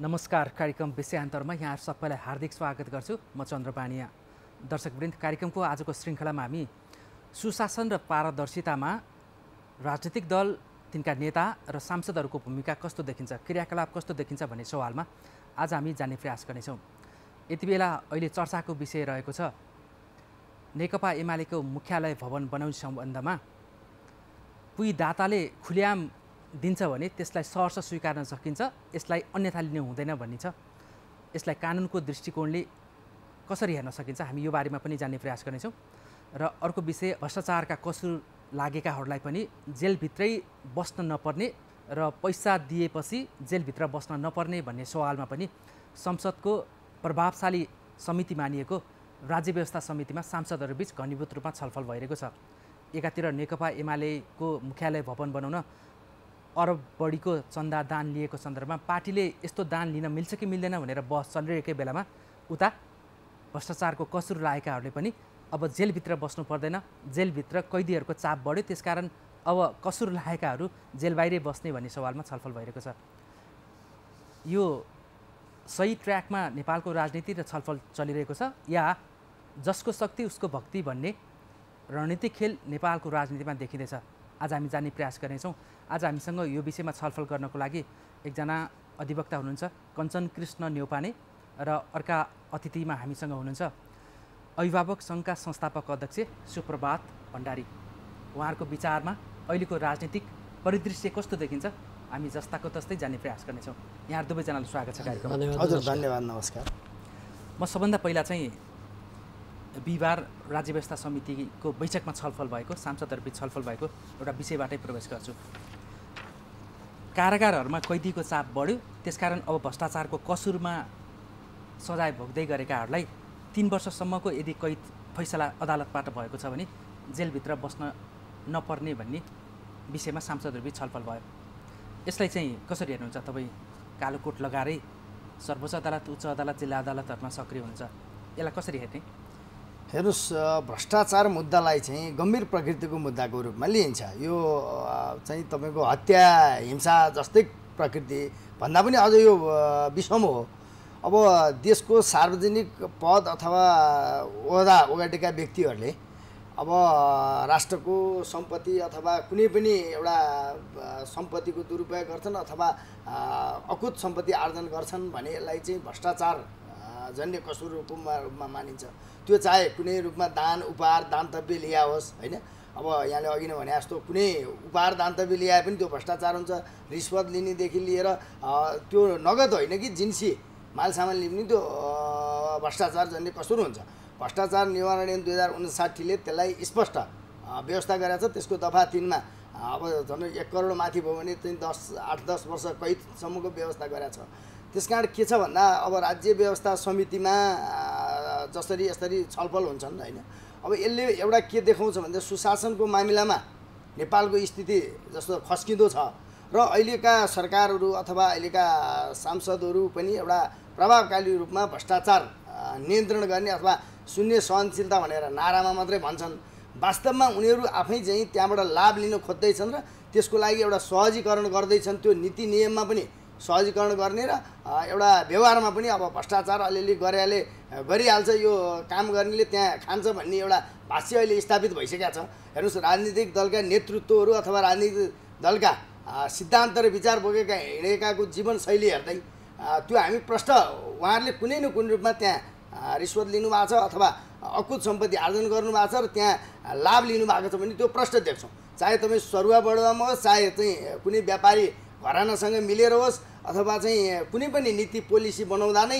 नमस्कार कार्यक्रम विषयान्तरमा यहाँ सबैलाई हार्दिक स्वागत गर्छु म चन्द्र बानिया दर्शकवृन्द कार्यक्रमको आजको श्रृङ्खलामा हामी सुशासन र पारदर्शितामा राजनीतिक दल तिनका नेता र सांसदहरूको भूमिका कस्तो देखिन्छ क्रियाकलाप कस्तो देखिन्छ भन्ने सवालमा आज हामी जान्ने प्रयास गर्नेछौँ यति बेला अहिले चर्चाको विषय रहेको छ नेकपा एमालेको मुख्यालय भवन बनाउने सम्बन्धमा पुई दाताले खुल्याम दिन्छ भने त्यसलाई सहर्ष स्वीकार्न सकिन्छ यसलाई अन्यथा लिने हुँदैन भनिन्छ यसलाई कानुनको दृष्टिकोणले कसरी हेर्न सकिन्छ हामी यो बारेमा पनि जान्ने प्रयास गर्नेछौँ र अर्को विषय भ्रष्टाचारका कसुर लागेकाहरूलाई पनि जेलभित्रै बस्न नपर्ने र पैसा दिएपछि जेलभित्र बस्न नपर्ने भन्ने सवालमा पनि संसदको प्रभावशाली समिति मानिएको राज्य व्यवस्था समितिमा सांसदहरूबीच घनीभूत रूपमा छलफल भइरहेको छ एकातिर नेकपा एमालेको मुख्यालय भवन बनाउन अरब बढीको चन्दा दान लिएको सन्दर्भमा पार्टीले यस्तो दान लिन मिल्छ कि मिल्दैन भनेर बहस चलिरहेकै बेलामा उता भ्रष्टाचारको कसुर लागेकाहरूले पनि अब जेलभित्र बस्नु पर्दैन जेलभित्र कैदीहरूको चाप बढ्यो त्यसकारण अब कसुर लागेकाहरू जेल बाहिरै बस्ने भन्ने सवालमा छलफल भइरहेको छ यो सही ट्र्याकमा नेपालको राजनीति र छलफल चलिरहेको छ या जसको शक्ति उसको भक्ति भन्ने रणनीतिक खेल नेपालको राजनीतिमा देखिँदैछ आज हामी जान्ने प्रयास गर्नेछौँ आज हामीसँग यो विषयमा छलफल गर्नको लागि एकजना अधिवक्ता हुनुहुन्छ कञ्चन कृष्ण न्यौपाने र अर्का अतिथिमा हामीसँग हुनुहुन्छ अभिभावक सङ्घका संस्थापक अध्यक्ष सुप्रभात भण्डारी उहाँहरूको विचारमा अहिलेको राजनीतिक परिदृश्य कस्तो देखिन्छ हामी जस्ताको तस्तै जाने प्रयास गर्नेछौँ यहाँ दुवैजनालाई स्वागत छ कार्यक्रम हजुर धन्यवाद नमस्कार म सबभन्दा पहिला चाहिँ बिहिबार राज्य व्यवस्था समितिको बैठकमा छलफल भएको सांसदहरूबिच छलफल भएको एउटा विषयबाटै प्रवेश गर्छु कारागारहरूमा कैदीको चाप बढ्यो त्यसकारण अब भ्रष्टाचारको कसुरमा सजाय भोग्दै गरेकाहरूलाई तिन वर्षसम्मको यदि कैद फैसला अदालतबाट भएको छ भने जेलभित्र बस्न नपर्ने भन्ने विषयमा सांसदहरूबीच छलफल भयो यसलाई चाहिँ कसरी हेर्नुहुन्छ तपाईँ कालोकोट लगाएरै सर्वोच्च अदालत उच्च अदालत जिल्ला अदालतहरूमा सक्रिय हुन्छ यसलाई कसरी हेर्ने हेर्नुहोस् भ्रष्टाचार मुद्दालाई चाहिँ गम्भीर प्रकृतिको मुद्दाको रूपमा लिइन्छ यो चाहिँ तपाईँको हत्या हिंसा जस्तै प्रकृति भन्दा पनि अझ यो विषम हो अब देशको सार्वजनिक पद अथवा ओहदा ओगाटेका व्यक्तिहरूले अब राष्ट्रको सम्पत्ति अथवा कुनै पनि एउटा सम्पत्तिको दुरुपयोग गर्छन् अथवा अकुत सम्पत्ति आर्जन गर्छन् भने यसलाई चाहिँ भ्रष्टाचार झन्डै कसुर रूपमा रूपमा मानिन्छ त्यो चाहे कुनै रूपमा दान उपहार दान्तव्य लिया होस् होइन अब यहाँले अघि नै भने जस्तो कुनै उपहार दान्तव्य ल्याए पनि त्यो भ्रष्टाचार हुन्छ रिस्वत लिनेदेखि लिएर त्यो नगद होइन कि जिन्सी माल सामान लिने पनि त्यो भ्रष्टाचार झन्डै कसुर हुन्छ भ्रष्टाचार निवारण ऐन दुई हजार उन्साठीले त्यसलाई स्पष्ट व्यवस्था गरेको छ त्यसको दफा तिनमा अब झन् एक करोड माथि भयो भने चाहिँ दस आठ दस वर्ष कैदसम्मको व्यवस्था गरेको छ त्यस कारण के छ भन्दा अब राज्य व्यवस्था समितिमा जसरी यसरी छलफल हुन्छन् होइन अब यसले एउटा के देखाउँछ भन्दा सुशासनको मामिलामा नेपालको स्थिति जस्तो खस्किँदो छ र अहिलेका सरकारहरू अथवा अहिलेका सांसदहरू पनि एउटा प्रभावकारी रूपमा भ्रष्टाचार नियन्त्रण गर्ने अथवा शून्य सहनशीलता भनेर नारामा मात्रै भन्छन् वास्तवमा उनीहरू आफै चाहिँ त्यहाँबाट लाभ लिन खोज्दैछन् र त्यसको लागि एउटा सहजीकरण गर्दैछन् त्यो नीति नियममा पनि सहजीकरण गर्ने र एउटा व्यवहारमा पनि अब भ्रष्टाचार अलिअलि गरेले गरिहाल्छ यो काम गर्नेले त्यहाँ खान्छ भन्ने एउटा भाष्य अहिले स्थापित भइसकेका छ हेर्नुहोस् राजनीतिक दलका नेतृत्वहरू अथवा राजनीतिक दलका सिद्धान्त र विचार बोकेका हिँडेकाको जीवनशैली हेर्दै त्यो हामी प्रष्ट उहाँहरूले कुनै न कुनै रूपमा त्यहाँ रिश्वत लिनुभएको छ अथवा अकुत सम्पत्ति आर्जन गर्नुभएको छ र त्यहाँ लाभ लिनुभएको छ भने त्यो प्रष्ट देख्छौँ चाहे तपाईँ सरुवा बढुवामा होस् चाहे चाहिँ कुनै व्यापारी घरानासँग मिलेर होस् अथवा चाहिँ कुनै पनि नीति पोलिसी बनाउँदा नै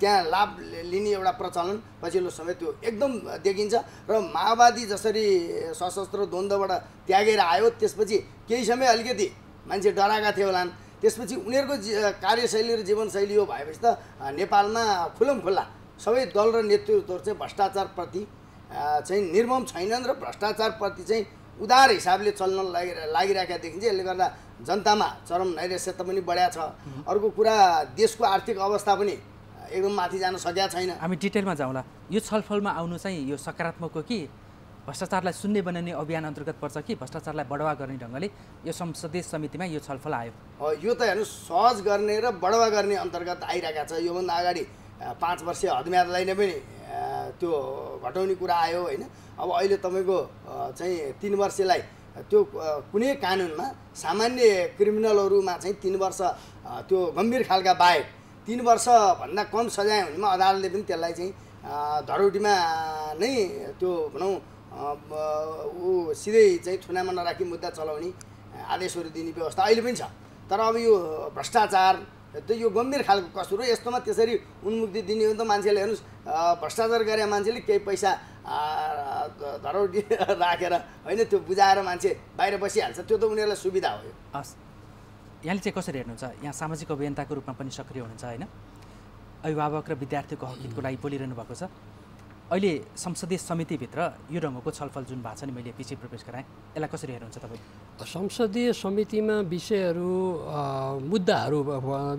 त्यहाँ लाभ लिने एउटा प्रचलन पछिल्लो समय त्यो एकदम देखिन्छ र माओवादी जसरी सशस्त्र द्वन्द्वबाट त्यागेर आयो त्यसपछि केही समय अलिकति मान्छे डराएका थिए होलान् त्यसपछि उनीहरूको कार्यशैली र जीवनशैली हो भएपछि त नेपालमा खुल्ला सबै दल र नेतृत्वहरू चाहिँ भ्रष्टाचारप्रति चाहिँ निर्मम छैनन् र भ्रष्टाचारप्रति चाहिँ उदार हिसाबले चल्न लागि लागिरहेका देखिन्छ यसले गर्दा जनतामा चरम नैरस्यता पनि बढ्या छ अर्को कुरा देशको आर्थिक अवस्था पनि एकदम माथि जान सकेका छैन हामी डिटेलमा जाउँला यो छलफलमा आउनु चाहिँ यो सकारात्मक हो कि भ्रष्टाचारलाई शून्य बनाउने अभियान अन्तर्गत पर्छ कि भ्रष्टाचारलाई बढावा गर्ने ढङ्गले यो संसदीय समितिमा यो छलफल आयो यो त हेर्नु सहज गर्ने र बढावा गर्ने अन्तर्गत आइरहेका छ योभन्दा अगाडि पाँच वर्ष हदम्यादलाई नै पनि त्यो घटाउने कुरा आयो होइन अब अहिले तपाईँको चाहिँ तिन वर्षलाई त्यो कुनै कानुनमा सामान्य क्रिमिनलहरूमा चाहिँ तिन वर्ष त्यो गम्भीर खालका बाहेक तिन वर्षभन्दा कम सजाय हुनेमा अदालतले पनि त्यसलाई चाहिँ धरोटीमा नै त्यो भनौँ ऊ सिधै चाहिँ थुनामा नराखी मुद्दा चलाउने आदेशहरू दिने व्यवस्था अहिले पनि छ तर अब यो भ्रष्टाचार त यो गम्भीर खालको कसुर हो यस्तोमा त्यसरी उन्मुक्ति दिने हो त मान्छेले हेर्नुहोस् भ्रष्टाचार गरे मान्छेले केही पैसा धरौटी राखेर होइन त्यो बुझाएर मान्छे बाहिर बसिहाल्छ त्यो त उनीहरूलाई सुविधा हो हस् यहाँले चाहिँ कसरी हेर्नुहुन्छ यहाँ सामाजिक अभियन्ताको रूपमा पनि सक्रिय हुनुहुन्छ होइन अभिभावक र विद्यार्थीको हकितको लागि बोलिरहनु भएको छ अहिले संसदीय समितिभित्र यो ढङ्गको छलफल जुन भएको छ नि मैले पछि प्रवेश गराएँ यसलाई कसरी हेर्नुहुन्छ तपाईँ संसदीय समितिमा विषयहरू मुद्दाहरू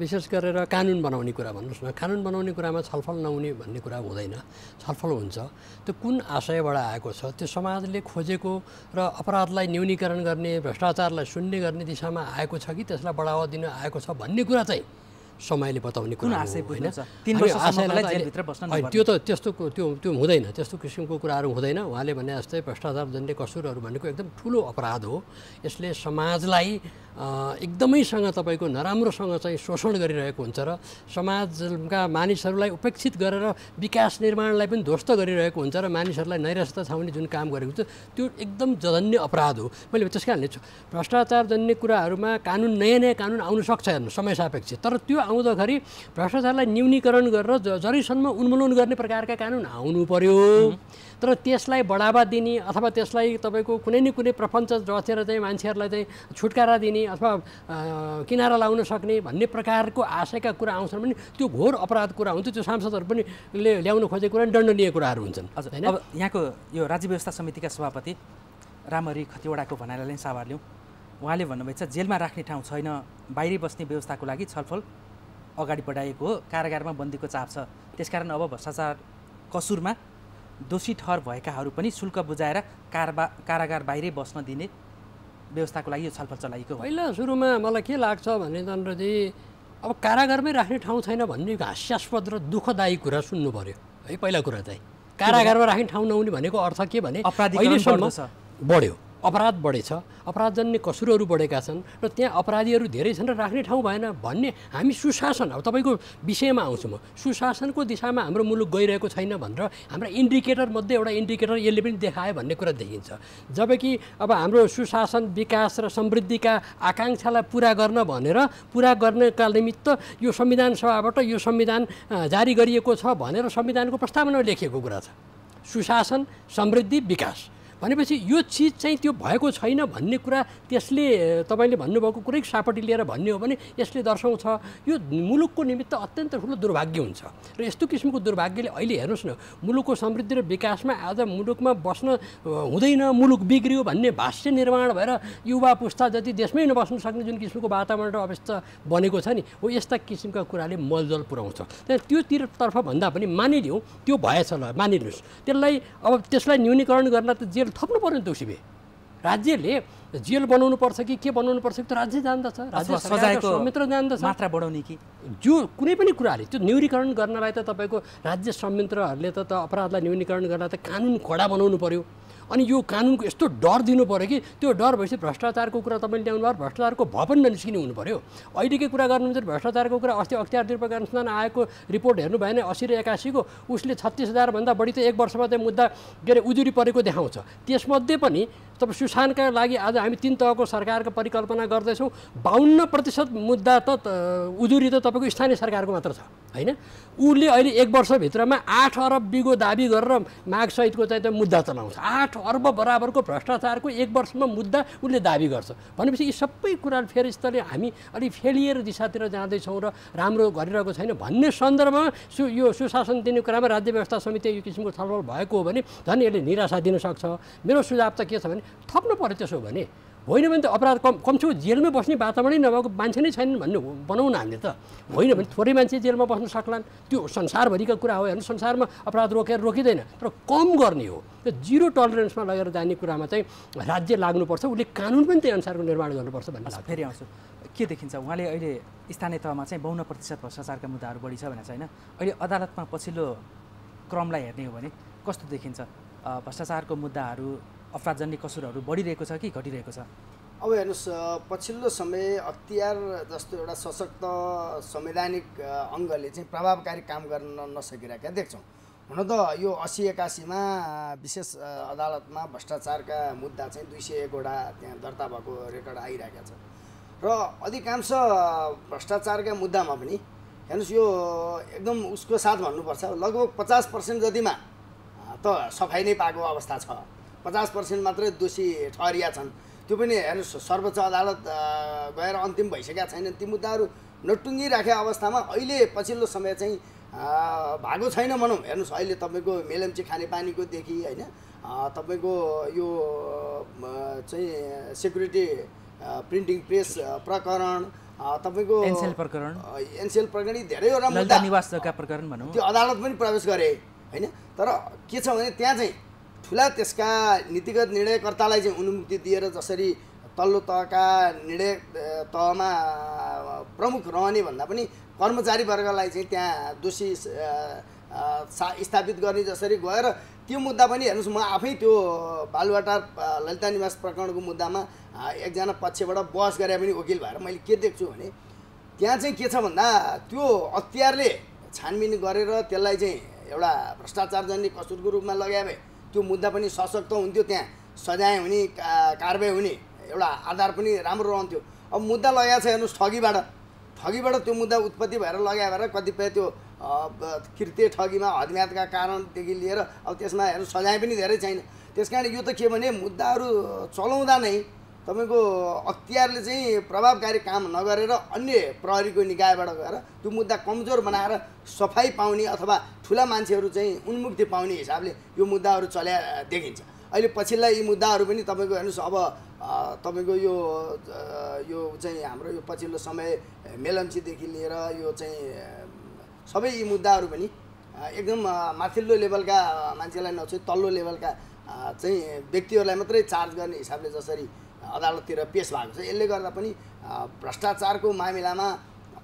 विशेष गरेर कानुन बनाउने कुरा भन्नुहोस् न कानुन बनाउने कुरामा छलफल नहुने भन्ने कुरा हुँदैन छलफल हुन्छ त्यो कुन आशयबाट आएको छ त्यो समाजले खोजेको र अपराधलाई न्यूनीकरण गर्ने भ्रष्टाचारलाई शून्य गर्ने दिशामा आएको छ कि त्यसलाई बढावा दिन आएको छ भन्ने कुरा चाहिँ समयले बताउने कुरा होइन त्यो त त्यस्तो त्यो त्यो हुँदैन त्यस्तो किसिमको कुराहरू हुँदैन उहाँले भने जस्तै भ्रष्टाचार जन्य कसुरहरू भनेको एकदम ठुलो अपराध हो यसले समाजलाई एकदमैसँग तपाईँको नराम्रोसँग चाहिँ शोषण गरिरहेको हुन्छ र समाजका मानिसहरूलाई उपेक्षित गरेर विकास निर्माणलाई पनि ध्वस्त गरिरहेको हुन्छ र मानिसहरूलाई नैराश्यता छाउने जुन काम गरेको हुन्छ त्यो एकदम जघन्य अपराध हो मैले त्यस कारणले भ्रष्टाचार जन्य कुराहरूमा कानुन नयाँ नयाँ कानुन आउन सक्छ हेर्नु समय सापेक्ष तर त्यो आउँदाखेरि भ्रष्टाचारलाई न्यूनीकरण गरेर जरिसम्म उन्मूलन गर्ने प्रकारका कानुन आउनु पर्यो तर त्यसलाई बढावा दिने अथवा त्यसलाई तपाईँको कुनै न कुनै प्रपञ्च रचेर चाहिँ मान्छेहरूलाई चाहिँ छुटकारा दिने अथवा किनारा लाउन सक्ने भन्ने प्रकारको आशयका कुरा आउँछन् भने त्यो घोर अपराध कुरा हुन्छ त्यो सांसदहरू पनि ल्याउन खोजेको कुरा दण्डनीय कुराहरू हुन्छन् अब यहाँको यो राज्य व्यवस्था समितिका सभापति रामरी खतिवडाको भनाइलाई नै साभार लिउँ उहाँले भन्नुभएको छ जेलमा राख्ने ठाउँ छैन बाहिरी बस्ने व्यवस्थाको लागि छलफल अगाडि बढाएको हो कारागारमा बन्दीको चाप छ त्यसकारण अब भ्रष्टाचार कसुरमा दोषी ठहर भएकाहरू पनि शुल्क बुझाएर कारबा कारागार बाहिरै बस्न दिने व्यवस्थाको लागि यो छलफल चलाइएको पहिला सुरुमा मलाई के लाग्छ भने चन्द्रजी अब कारागारमै राख्ने ठाउँ छैन भन्ने हास्यास्पद र दुःखदायी कुरा सुन्नु पऱ्यो है पहिला कुरा चाहिँ कारागारमा राख्ने ठाउँ नहुने भनेको अर्थ के भने अहिलेसम्म बढ्यो अपराध बढेछ अपराधजन्य कसुरहरू बढेका छन् र त्यहाँ अपराधीहरू धेरै छन् र राख्ने ठाउँ भएन भन्ने हामी सुशासन अब तपाईँको विषयमा आउँछु म सुशासनको दिशामा हाम्रो मुलुक गइरहेको छैन भनेर हाम्रा इन्डिकेटरमध्ये एउटा इन्डिकेटर यसले पनि देखायो भन्ने कुरा देखिन्छ जबकि अब हाम्रो सुशासन विकास र समृद्धिका आकाङ्क्षालाई पुरा गर्न भनेर पुरा गर्नका निमित्त यो संविधान सभाबाट यो संविधान जारी गरिएको छ भनेर संविधानको प्रस्तावना लेखिएको कुरा छ सुशासन समृद्धि विकास भनेपछि यो चिज चाहिँ त्यो भएको छैन भन्ने कुरा त्यसले तपाईँले भन्नुभएको कुरै सापट्टि लिएर भन्ने हो भने यसले दर्शाउँछ यो मुलुकको निमित्त अत्यन्त ठुलो दुर्भाग्य हुन्छ र यस्तो किसिमको दुर्भाग्यले अहिले हेर्नुहोस् न मुलुकको समृद्धि र विकासमा आज मुलुकमा बस्न हुँदैन मुलुक बिग्रियो भन्ने भाष्य निर्माण भएर युवा पुस्ता जति देशमै नबस्न सक्ने जुन किसिमको वातावरण र अवस्था बनेको छ नि हो यस्ता किसिमका कुराले मलजल पुऱ्याउँछ त्योतिरतर्फ भन्दा पनि मानिलिउँ त्यो भएछ ल मानिलिनुहोस् त्यसलाई अब त्यसलाई न्यूनीकरण गर्न त जेल थप्नु पर्ने दोषी भए राज्यले जेल बनाउनु पर्छ कि के बनाउनु कि त राज्य जान्दछ राज्य सजायको मित्र जान्दछ मात्रा बढाउने कि जो कुनै पनि कुराले त्यो न्यूनीकरण गर्नलाई त तपाईँको राज्य संयन्त्रहरूले त अपराधलाई न्यूनीकरण गर्न त कानुन कडा बनाउनु पर्यो अनि यो कानुनको यस्तो डर दिनु पऱ्यो कि त्यो डर भएपछि भ्रष्टाचारको कुरा तपाईँले ल्याउनु भयो भ्रष्टाचारको भवन ननिस्किने हुनु पऱ्यो अहिलेकै कुरा गर्नुहुन्छ भ्रष्टाचारको कुरा अस्ति अख्तियार दिल्प अनुसन्धान आएको रिपोर्ट हेर्नु भएन असी र एकासीको उसले छत्तिस हजारभन्दा बढी त एक वर्षमा चाहिँ मुद्दा के अरे उजुरी परेको देखाउँछ त्यसमध्ये पनि तब सुशानका लागि आज हामी तिन तहको सरकारको परिकल्पना गर्दैछौँ बाहन्न प्रतिशत मुद्दा त उजुरी त तपाईँको स्थानीय सरकारको मात्र छ होइन उसले अहिले एक वर्षभित्रमा आठ अरब बिगो दाबी गरेर माघसहितको चाहिँ मुद्दा चलाउँछ आठ अर्ब बराबरको भ्रष्टाचारको एक वर्षमा मुद्दा उसले दाबी गर्छ भनेपछि यी सबै कुरा फेरिस्तले हामी अलिक फेलिएर दिशातिर जाँदैछौँ र राम्रो गरिरहेको छैन भन्ने सन्दर्भमा सु यो सुशासन दिने कुरामा राज्य व्यवस्था समिति यो किसिमको छलफल भएको हो भने झन् यसले निराशा दिन सक्छ मेरो सुझाव त के छ भने थप्नु पऱ्यो त्यसो भने होइन भने त अपराध कम कमसेकम जेलमै बस्ने वातावरणै नभएको मान्छे नै छैनन् भन्नु बनाउन हामीले त होइन भने थोरै मान्छे जेलमा बस्न सक्लान् त्यो संसारभरिका कुरा हो हेर्नु संसारमा अपराध रोकेर रोकिँदैन तर कम गर्ने हो त्यो जिरो टलरेन्समा लगेर जाने कुरामा चाहिँ राज्य लाग्नुपर्छ उसले कानुन पनि त्यही अनुसारको निर्माण गर्नुपर्छ भन्ने लाग्छ फेरि आउँछु के देखिन्छ उहाँले अहिले स्थानीय तहमा चाहिँ बाउन्न प्रतिशत भ्रष्टाचारका मुद्दाहरू बढी छ भनेर चाहिँ होइन अहिले अदालतमा पछिल्लो क्रमलाई हेर्ने हो भने कस्तो देखिन्छ भ्रष्टाचारको मुद्दाहरू अपराधजन्य कसुरहरू बढिरहेको छ कि घटिरहेको छ अब हेर्नुहोस् पछिल्लो समय अख्तियार जस्तो एउटा सशक्त संवैधानिक अङ्गले चाहिँ प्रभावकारी काम गर्न नसकिरहेका देख्छौँ हुन त यो असी एकासीमा विशेष अदालतमा भ्रष्टाचारका मुद्दा चाहिँ दुई सय एकवटा त्यहाँ दर्ता भएको रेकर्ड आइरहेका छ र अधिकांश भ्रष्टाचारका मुद्दामा पनि हेर्नुहोस् यो एकदम उसको साथ भन्नुपर्छ लगभग पचास पर्सेन्ट जतिमा त सफाइ नै पाएको अवस्था छ पचास पर्सेन्ट मात्रै दोषी ठहरिया छन् त्यो पनि हेर्नुहोस् सर्वोच्च अदालत गएर अन्तिम भइसकेका छैनन् ती मुद्दाहरू नटुङ्गिराखेका अवस्थामा अहिले पछिल्लो समय चाहिँ भएको छैन भनौँ हेर्नुहोस् अहिले तपाईँको मेलम्ची खानेपानीकोदेखि होइन तपाईँको यो चाहिँ सेक्युरिटी प्रिन्टिङ प्रेस प्रकरण तपाईँको एनसेल प्रकरण एनसेल प्रकरण धेरै धेरैवटा मुद्दा प्रकरण भनौँ त्यो अदालत पनि प्रवेश गरे होइन तर के छ भने त्यहाँ चाहिँ ठुला त्यसका नीतिगत निर्णयकर्तालाई चाहिँ अनुमुक्ति दिएर जसरी तल्लो तहका निर्णय तहमा प्रमुख रहने भन्दा पनि कर्मचारी वर्गलाई चाहिँ त्यहाँ दोषी स्थापित गर्ने जसरी गएर त्यो मुद्दा पनि हेर्नुहोस् म आफै त्यो बालुवाटार ललिता निवास प्रकरणको मुद्दामा एकजना पक्षबाट बहस गरे पनि वकिल भएर मैले के देख्छु भने त्यहाँ चाहिँ के छ भन्दा त्यो अख्तियारले छानबिन गरेर त्यसलाई चाहिँ एउटा भ्रष्टाचारजन्य कसुरको रूपमा लगाए भए त्यो मुद्दा पनि सशक्त हुन्थ्यो त्यहाँ सजाय हुने कारवाही हुने एउटा आधार पनि राम्रो रहन्थ्यो अब मुद्दा लगाएको छ हेर्नुहोस् ठगीबाट ठगीबाट त्यो मुद्दा उत्पत्ति भएर लगाए भएर कतिपय त्यो कृत्य ठगीमा हदम्यातका कारणदेखि लिएर अब त्यसमा हेर्नु सजाय पनि धेरै छैन त्यस कारण यो त के भने मुद्दाहरू चलाउँदा नै तपाईँको अख्तियारले चाहिँ प्रभावकारी काम नगरेर अन्य प्रहरीको निकायबाट गएर त्यो मुद्दा कमजोर बनाएर सफाइ पाउने अथवा ठुला मान्छेहरू चाहिँ उन्मुक्ति पाउने हिसाबले यो मुद्दाहरू चल्या देखिन्छ अहिले पछिल्ला यी मुद्दाहरू पनि तपाईँको हेर्नुहोस् अब तपाईँको यो यो चाहिँ हाम्रो यो पछिल्लो समय मेलम्चीदेखि लिएर यो चाहिँ सबै यी मुद्दाहरू पनि एकदम माथिल्लो लेभलका मान्छेलाई नछोइ तल्लो लेभलका चाहिँ व्यक्तिहरूलाई मात्रै चार्ज गर्ने हिसाबले जसरी अदालततिर पेस भएको छ यसले गर्दा पनि भ्रष्टाचारको मामिलामा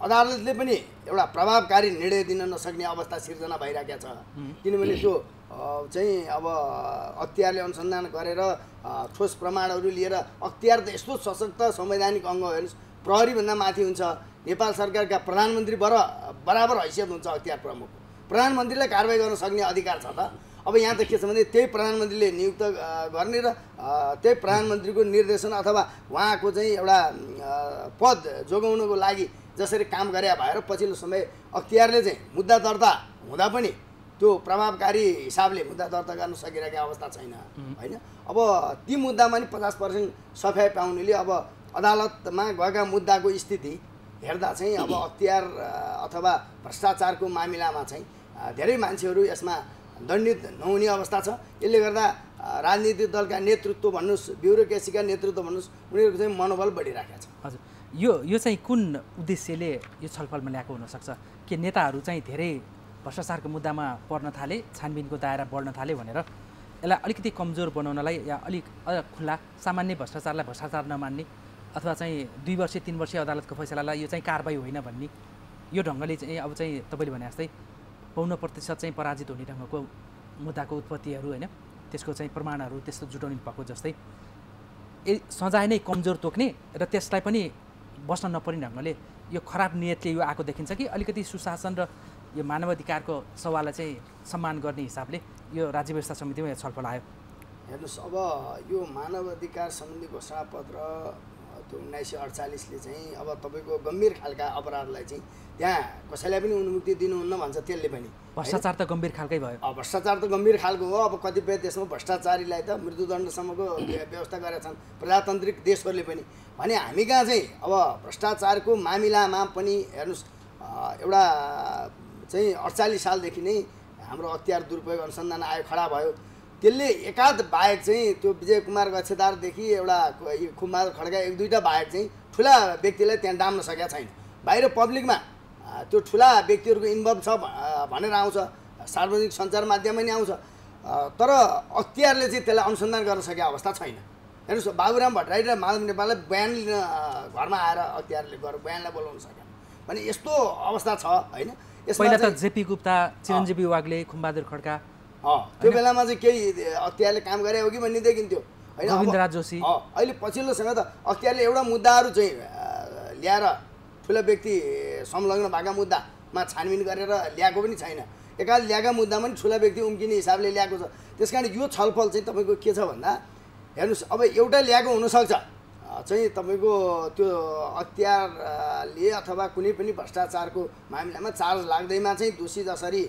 अदालतले पनि एउटा प्रभावकारी निर्णय दिन नसक्ने अवस्था सिर्जना भइरहेको छ किनभने त्यो चाहिँ अब अख्तियारले अनुसन्धान गरेर ठोस प्रमाणहरू लिएर अख्तियार त यस्तो सशक्त संवैधानिक अङ्ग हो हेर्नुहोस् प्रहरीभन्दा माथि हुन्छ नेपाल सरकारका प्रधानमन्त्री बर बराबर हैसियत हुन्छ अख्तियार प्रमुख प्रधानमन्त्रीलाई कारवाही गर्न सक्ने अधिकार छ त अब यहाँ त के छ भने त्यही प्रधानमन्त्रीले नियुक्त गर्ने र त्यही प्रधानमन्त्रीको निर्देशन अथवा उहाँको चाहिँ एउटा पद जोगाउनको लागि जसरी काम गरे भएर पछिल्लो समय अख्तियारले चाहिँ मुद्दा दर्ता हुँदा पनि त्यो प्रभावकारी हिसाबले मुद्दा दर्ता गर्न सकिरहेको अवस्था छैन होइन अब ती मुद्दामा नि पचास पर्सेन्ट सफाइ पाउनेले अब अदालतमा गएका मुद्दाको स्थिति हेर्दा चाहिँ अब अख्तियार अथवा भ्रष्टाचारको मामिलामा चाहिँ धेरै मान्छेहरू यसमा दण्डित नहुने अवस्था छ यसले गर्दा राजनीतिक दलका नेतृत्व भन्नुहोस् ब्युरोक्रेसीका नेतृत्व भन्नुहोस् उनीहरूको चाहिँ मनोबल बढिराखेको छ हजुर यो यो चाहिँ कुन उद्देश्यले यो छलफलमा ल्याएको हुनसक्छ के नेताहरू चाहिँ धेरै भ्रष्टाचारको मुद्दामा पर्न थाले छानबिनको दायरा बढ्न थाले भनेर यसलाई अलिकति कमजोर बनाउनलाई या अलिक खुल्ला सामान्य भ्रष्टाचारलाई भ्रष्टाचार नमान्ने अथवा चाहिँ दुई वर्ष तिन वर्ष अदालतको फैसलालाई यो चाहिँ कारवाही होइन भन्ने यो ढङ्गले चाहिँ अब चाहिँ तपाईँले भने जस्तै पाउन प्रतिशत चाहिँ पराजित हुने ढङ्गको मुद्दाको उत्पत्तिहरू होइन त्यसको चाहिँ प्रमाणहरू त्यस्तो जुटाउनु भएको जस्तै ए सजाय नै कमजोर तोक्ने र त्यसलाई पनि बस्न नपर्ने ढङ्गले यो खराब नियतले यो आएको देखिन्छ कि अलिकति सुशासन र यो मानवाधिकारको सवाललाई चाहिँ सम्मान गर्ने हिसाबले यो राज्य व्यवस्था समितिमा छलफल आयो हेर्नुहोस् अब यो मानवाधिकार सम्बन्धी घोषणापत्र त्यो उन्नाइस सय अडचालिसले चाहिँ अब तपाईँको गम्भीर खालका अपराधलाई चाहिँ त्यहाँ कसैलाई पनि उन्मुक्ति दिनुहुन्न भन्छ त्यसले पनि भ्रष्टाचार त गम्भीर खालकै भयो अब भ्रष्टाचार त गम्भीर खालको हो अब कतिपय देशमा भ्रष्टाचारीलाई त मृत्युदण्डसम्मको व्यवस्था गरेका छन् प्रजातान्त्रिक देशहरूले पनि भने हामी कहाँ चाहिँ अब भ्रष्टाचारको मामिलामा पनि हेर्नुहोस् एउटा चाहिँ अडचालिस सालदेखि नै हाम्रो अख्तियार दुरुपयोग अनुसन्धान आयोग खडा भयो त्यसले एकाध बाहेक चाहिँ त्यो विजय कुमार गच्छेदारदेखि एउटा खुमबहादुर खड्का एक दुईवटा बाहेक चाहिँ ठुला व्यक्तिलाई त्यहाँ डाम्न सकेका छैन बाहिर पब्लिकमा त्यो ठुला व्यक्तिहरूको इन्भल्भ छ भनेर आउँछ सार्वजनिक सञ्चार माध्यममै नै आउँछ तर अख्तियारले चाहिँ त्यसलाई अनुसन्धान गर्न सके अवस्था छैन हेर्नुहोस् बाबुराम भट्टराई र माधव नेपाललाई बयान लिन घरमा आएर अख्तियारले गएर बयानलाई बोलाउन सके भने यस्तो अवस्था छ होइन पहिला त जेपी गुप्ता चिरञ्जीवी वाग्ले खुम्बहादुर खड्का त्यो बेलामा चाहिँ केही अख्तियारले काम गरे हो कि भन्ने देखिन्थ्यो होइन जोशी अहिले पछिल्लोसँग त अख्तियारले एउटा मुद्दाहरू चाहिँ ल्याएर ठुला व्यक्ति संलग्न भएका मुद्दामा छानबिन गरेर ल्याएको पनि छैन एकाल ल्याएका मुद्दामा पनि ठुला व्यक्ति उम्किने हिसाबले ल्याएको छ त्यस कारण यो छलफल चाहिँ तपाईँको के छ भन्दा हेर्नुहोस् अब एउटा ल्याएको हुनसक्छ चाहिँ तपाईँको त्यो अख्तियारले अथवा कुनै पनि भ्रष्टाचारको मामिलामा चार्ज लाग्दैमा चाहिँ दोषी जसरी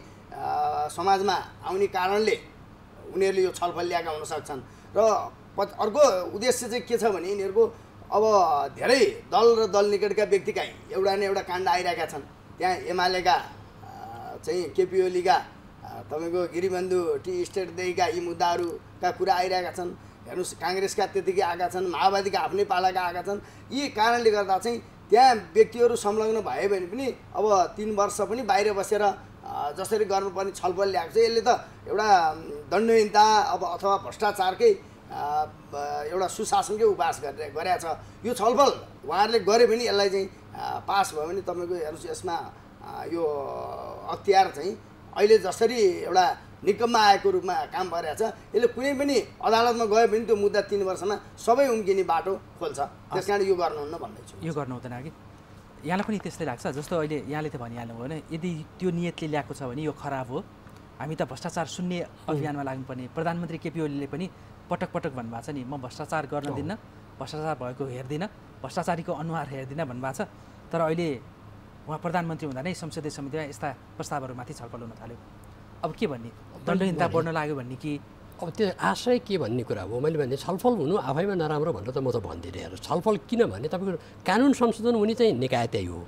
समाजमा आउने कारणले उनीहरूले यो छलफल ल्याएका हुनसक्छन् र अर्को उद्देश्य चाहिँ के छ भने यिनीहरूको अब धेरै दल र दल निकटका व्यक्ति काहीँ एउटा न एउटा काण्ड आइरहेका छन् त्यहाँ एमालेका चाहिँ केपी ओलीका तपाईँको गिरिबन्धु टी स्टेटदेखिका यी मुद्दाहरूका कुरा आइरहेका छन् हेर्नुहोस् काङ्ग्रेसका त्यतिकै आएका छन् माओवादीका आफ्नै पालाका आएका छन् यी कारणले गर्दा चाहिँ त्यहाँ व्यक्तिहरू संलग्न भए भने पनि अब तिन वर्ष पनि बाहिर बसेर जसरी गर्नुपर्ने छलफल ल्याएको छ यसले त एउटा दण्डहीनता अब अथवा भ्रष्टाचारकै एउटा सुशासनकै उपास गरेर गरेका छ यो छलफल उहाँहरूले गर्यो भने यसलाई चाहिँ पास भयो भने तपाईँको हेर्नुहोस् यसमा यो अख्तियार चाहिँ अहिले जसरी एउटा निगममा आएको रूपमा काम भइरहेको छ यसले कुनै पनि अदालतमा गयो भने त्यो मुद्दा तिन वर्षमा सबै उम्किने बाटो खोल्छ त्यस कारण यो गर्नुहुन्न भन्दैछु यो गर्नु हुँदैन कि यहाँलाई पनि त्यस्तै लाग्छ जस्तो अहिले यहाँले त भनिहाल्नु भयो भने यदि त्यो नियतले ल्याएको छ भने यो खराब हो हामी त भ्रष्टाचार शून्य अभियानमा लाग्नुपर्ने प्रधानमन्त्री केपी ओलीले पनि पटक पटक भन्नुभएको छ नि म भ्रष्टाचार गर्न दिन्न भ्रष्टाचार भएको हेर्दिनँ भ्रष्टाचारीको अनुहार हेर्दिनँ भन्नुभएको छ तर अहिले उहाँ प्रधानमन्त्री हुँदा नै संसदीय समितिमा यस्ता प्रस्तावहरूमाथि छलफल हुन थाल्यो अब के भन्ने दण्डहीनता बढ्न लाग्यो भन्ने कि अब त्यो आशय के भन्ने कुरा हो मैले भने छलफल हुनु आफैमा नराम्रो भनेर त म त भन्दिनँ हेर्नु छलफल किनभने तपाईँको कानुन संशोधन हुने चाहिँ निकाय त्यही हो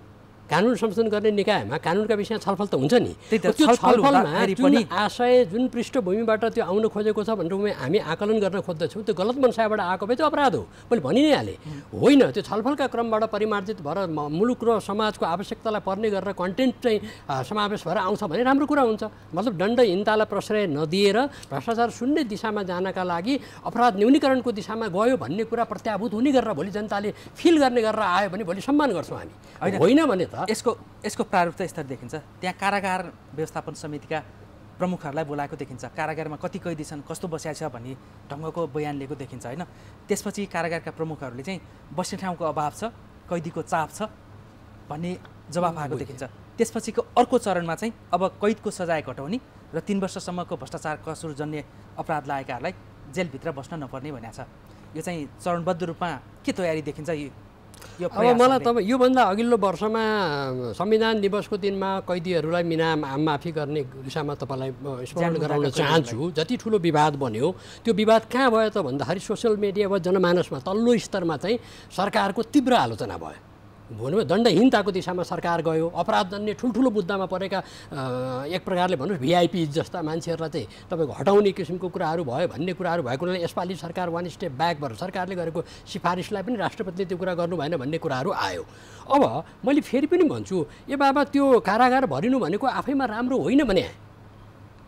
कानुन संशोधन गर्ने निकायमा कानुनका विषयमा छलफल त हुन्छ नि त्यो छलफलमा जुन आशय जुन पृष्ठभूमिबाट त्यो आउन खोजेको छ भनेर हामी आकलन गर्न खोज्दछौँ त्यो गलत मनसायबाट आएको भए त्यो अपराध हो मैले भनि नै हालेँ होइन त्यो छलफलका क्रमबाट परिमार्जित भएर मुलुक र समाजको आवश्यकतालाई पर्ने गरेर कन्टेन्ट चाहिँ समावेश भएर आउँछ भने राम्रो कुरा हुन्छ मतलब दण्डहीनतालाई प्रश्रय नदिएर भ्रष्टाचार शून्य दिशामा जानका लागि अपराध न्यूनीकरणको दिशामा गयो भन्ने कुरा प्रत्याभूत हुने गरेर भोलि जनताले फिल गर्ने गरेर आयो भने भोलि सम्मान गर्छौँ हामी होइन भने त यसको यसको प्रारूप त यस्तरी देखिन्छ त्यहाँ कारागार व्यवस्थापन समितिका प्रमुखहरूलाई बोलाएको देखिन्छ कारागारमा कति कैदी छन् कस्तो बस्या छ भन्ने ढङ्गको बयान लिएको देखिन्छ होइन त्यसपछि कारागारका प्रमुखहरूले चाहिँ बस्ने ठाउँको अभाव छ कैदीको चाप छ भन्ने जवाफ आएको देखिन्छ त्यसपछिको अर्को चरणमा चाहिँ अब कैदको सजाय घटाउने र तिन वर्षसम्मको भ्रष्टाचार कसुर जन्य अपराध लागेकाहरूलाई जेलभित्र बस्न नपर्ने भनेको छ यो चाहिँ चरणबद्ध रूपमा के तयारी देखिन्छ यो अब मलाई तपाईँ योभन्दा अघिल्लो वर्षमा संविधान दिवसको दिनमा कैदीहरूलाई मिना माफी गर्ने दिशामा तपाईँलाई स्मरण गराउन चाहन्छु जति ठुलो विवाद बन्यो त्यो विवाद कहाँ भयो त भन्दाखेरि सोसियल मिडिया वा जनमानसमा तल्लो स्तरमा चाहिँ सरकारको तीव्र आलोचना भयो भन्नुभयो दण्डहीनताको दिशामा सरकार गयो अपराधजन्य ठुल्ठुलो मुद्दामा परेका एक प्रकारले भन्नुहोस् भिआइपी जस्ता मान्छेहरूलाई चाहिँ तपाईँको हटाउने किसिमको कुराहरू भयो भन्ने कुराहरू भएको हुनाले यसपालि सरकार वान स्टेप ब्याक भएर सरकारले गरेको सिफारिसलाई पनि राष्ट्रपतिले त्यो कुरा गर्नु भएन भन्ने कुराहरू आयो अब मैले फेरि पनि भन्छु ए बाबा त्यो कारागार भरिनु भनेको आफैमा राम्रो होइन भने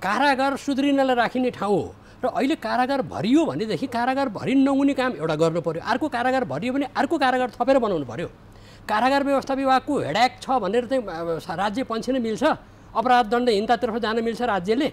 कारागार सुध्रिनलाई राखिने ठाउँ हो र अहिले कारागार भरियो भनेदेखि कारागार भरि नहुने काम एउटा गर्नु पऱ्यो अर्को कारागार भरियो भने अर्को कारागार थपेर बनाउनु पऱ्यो कारागार व्यवस्था विभागको हेडाक छ भनेर चाहिँ राज्य नै मिल्छ अपराध दण्ड हिंतातर्फ जान मिल्छ राज्यले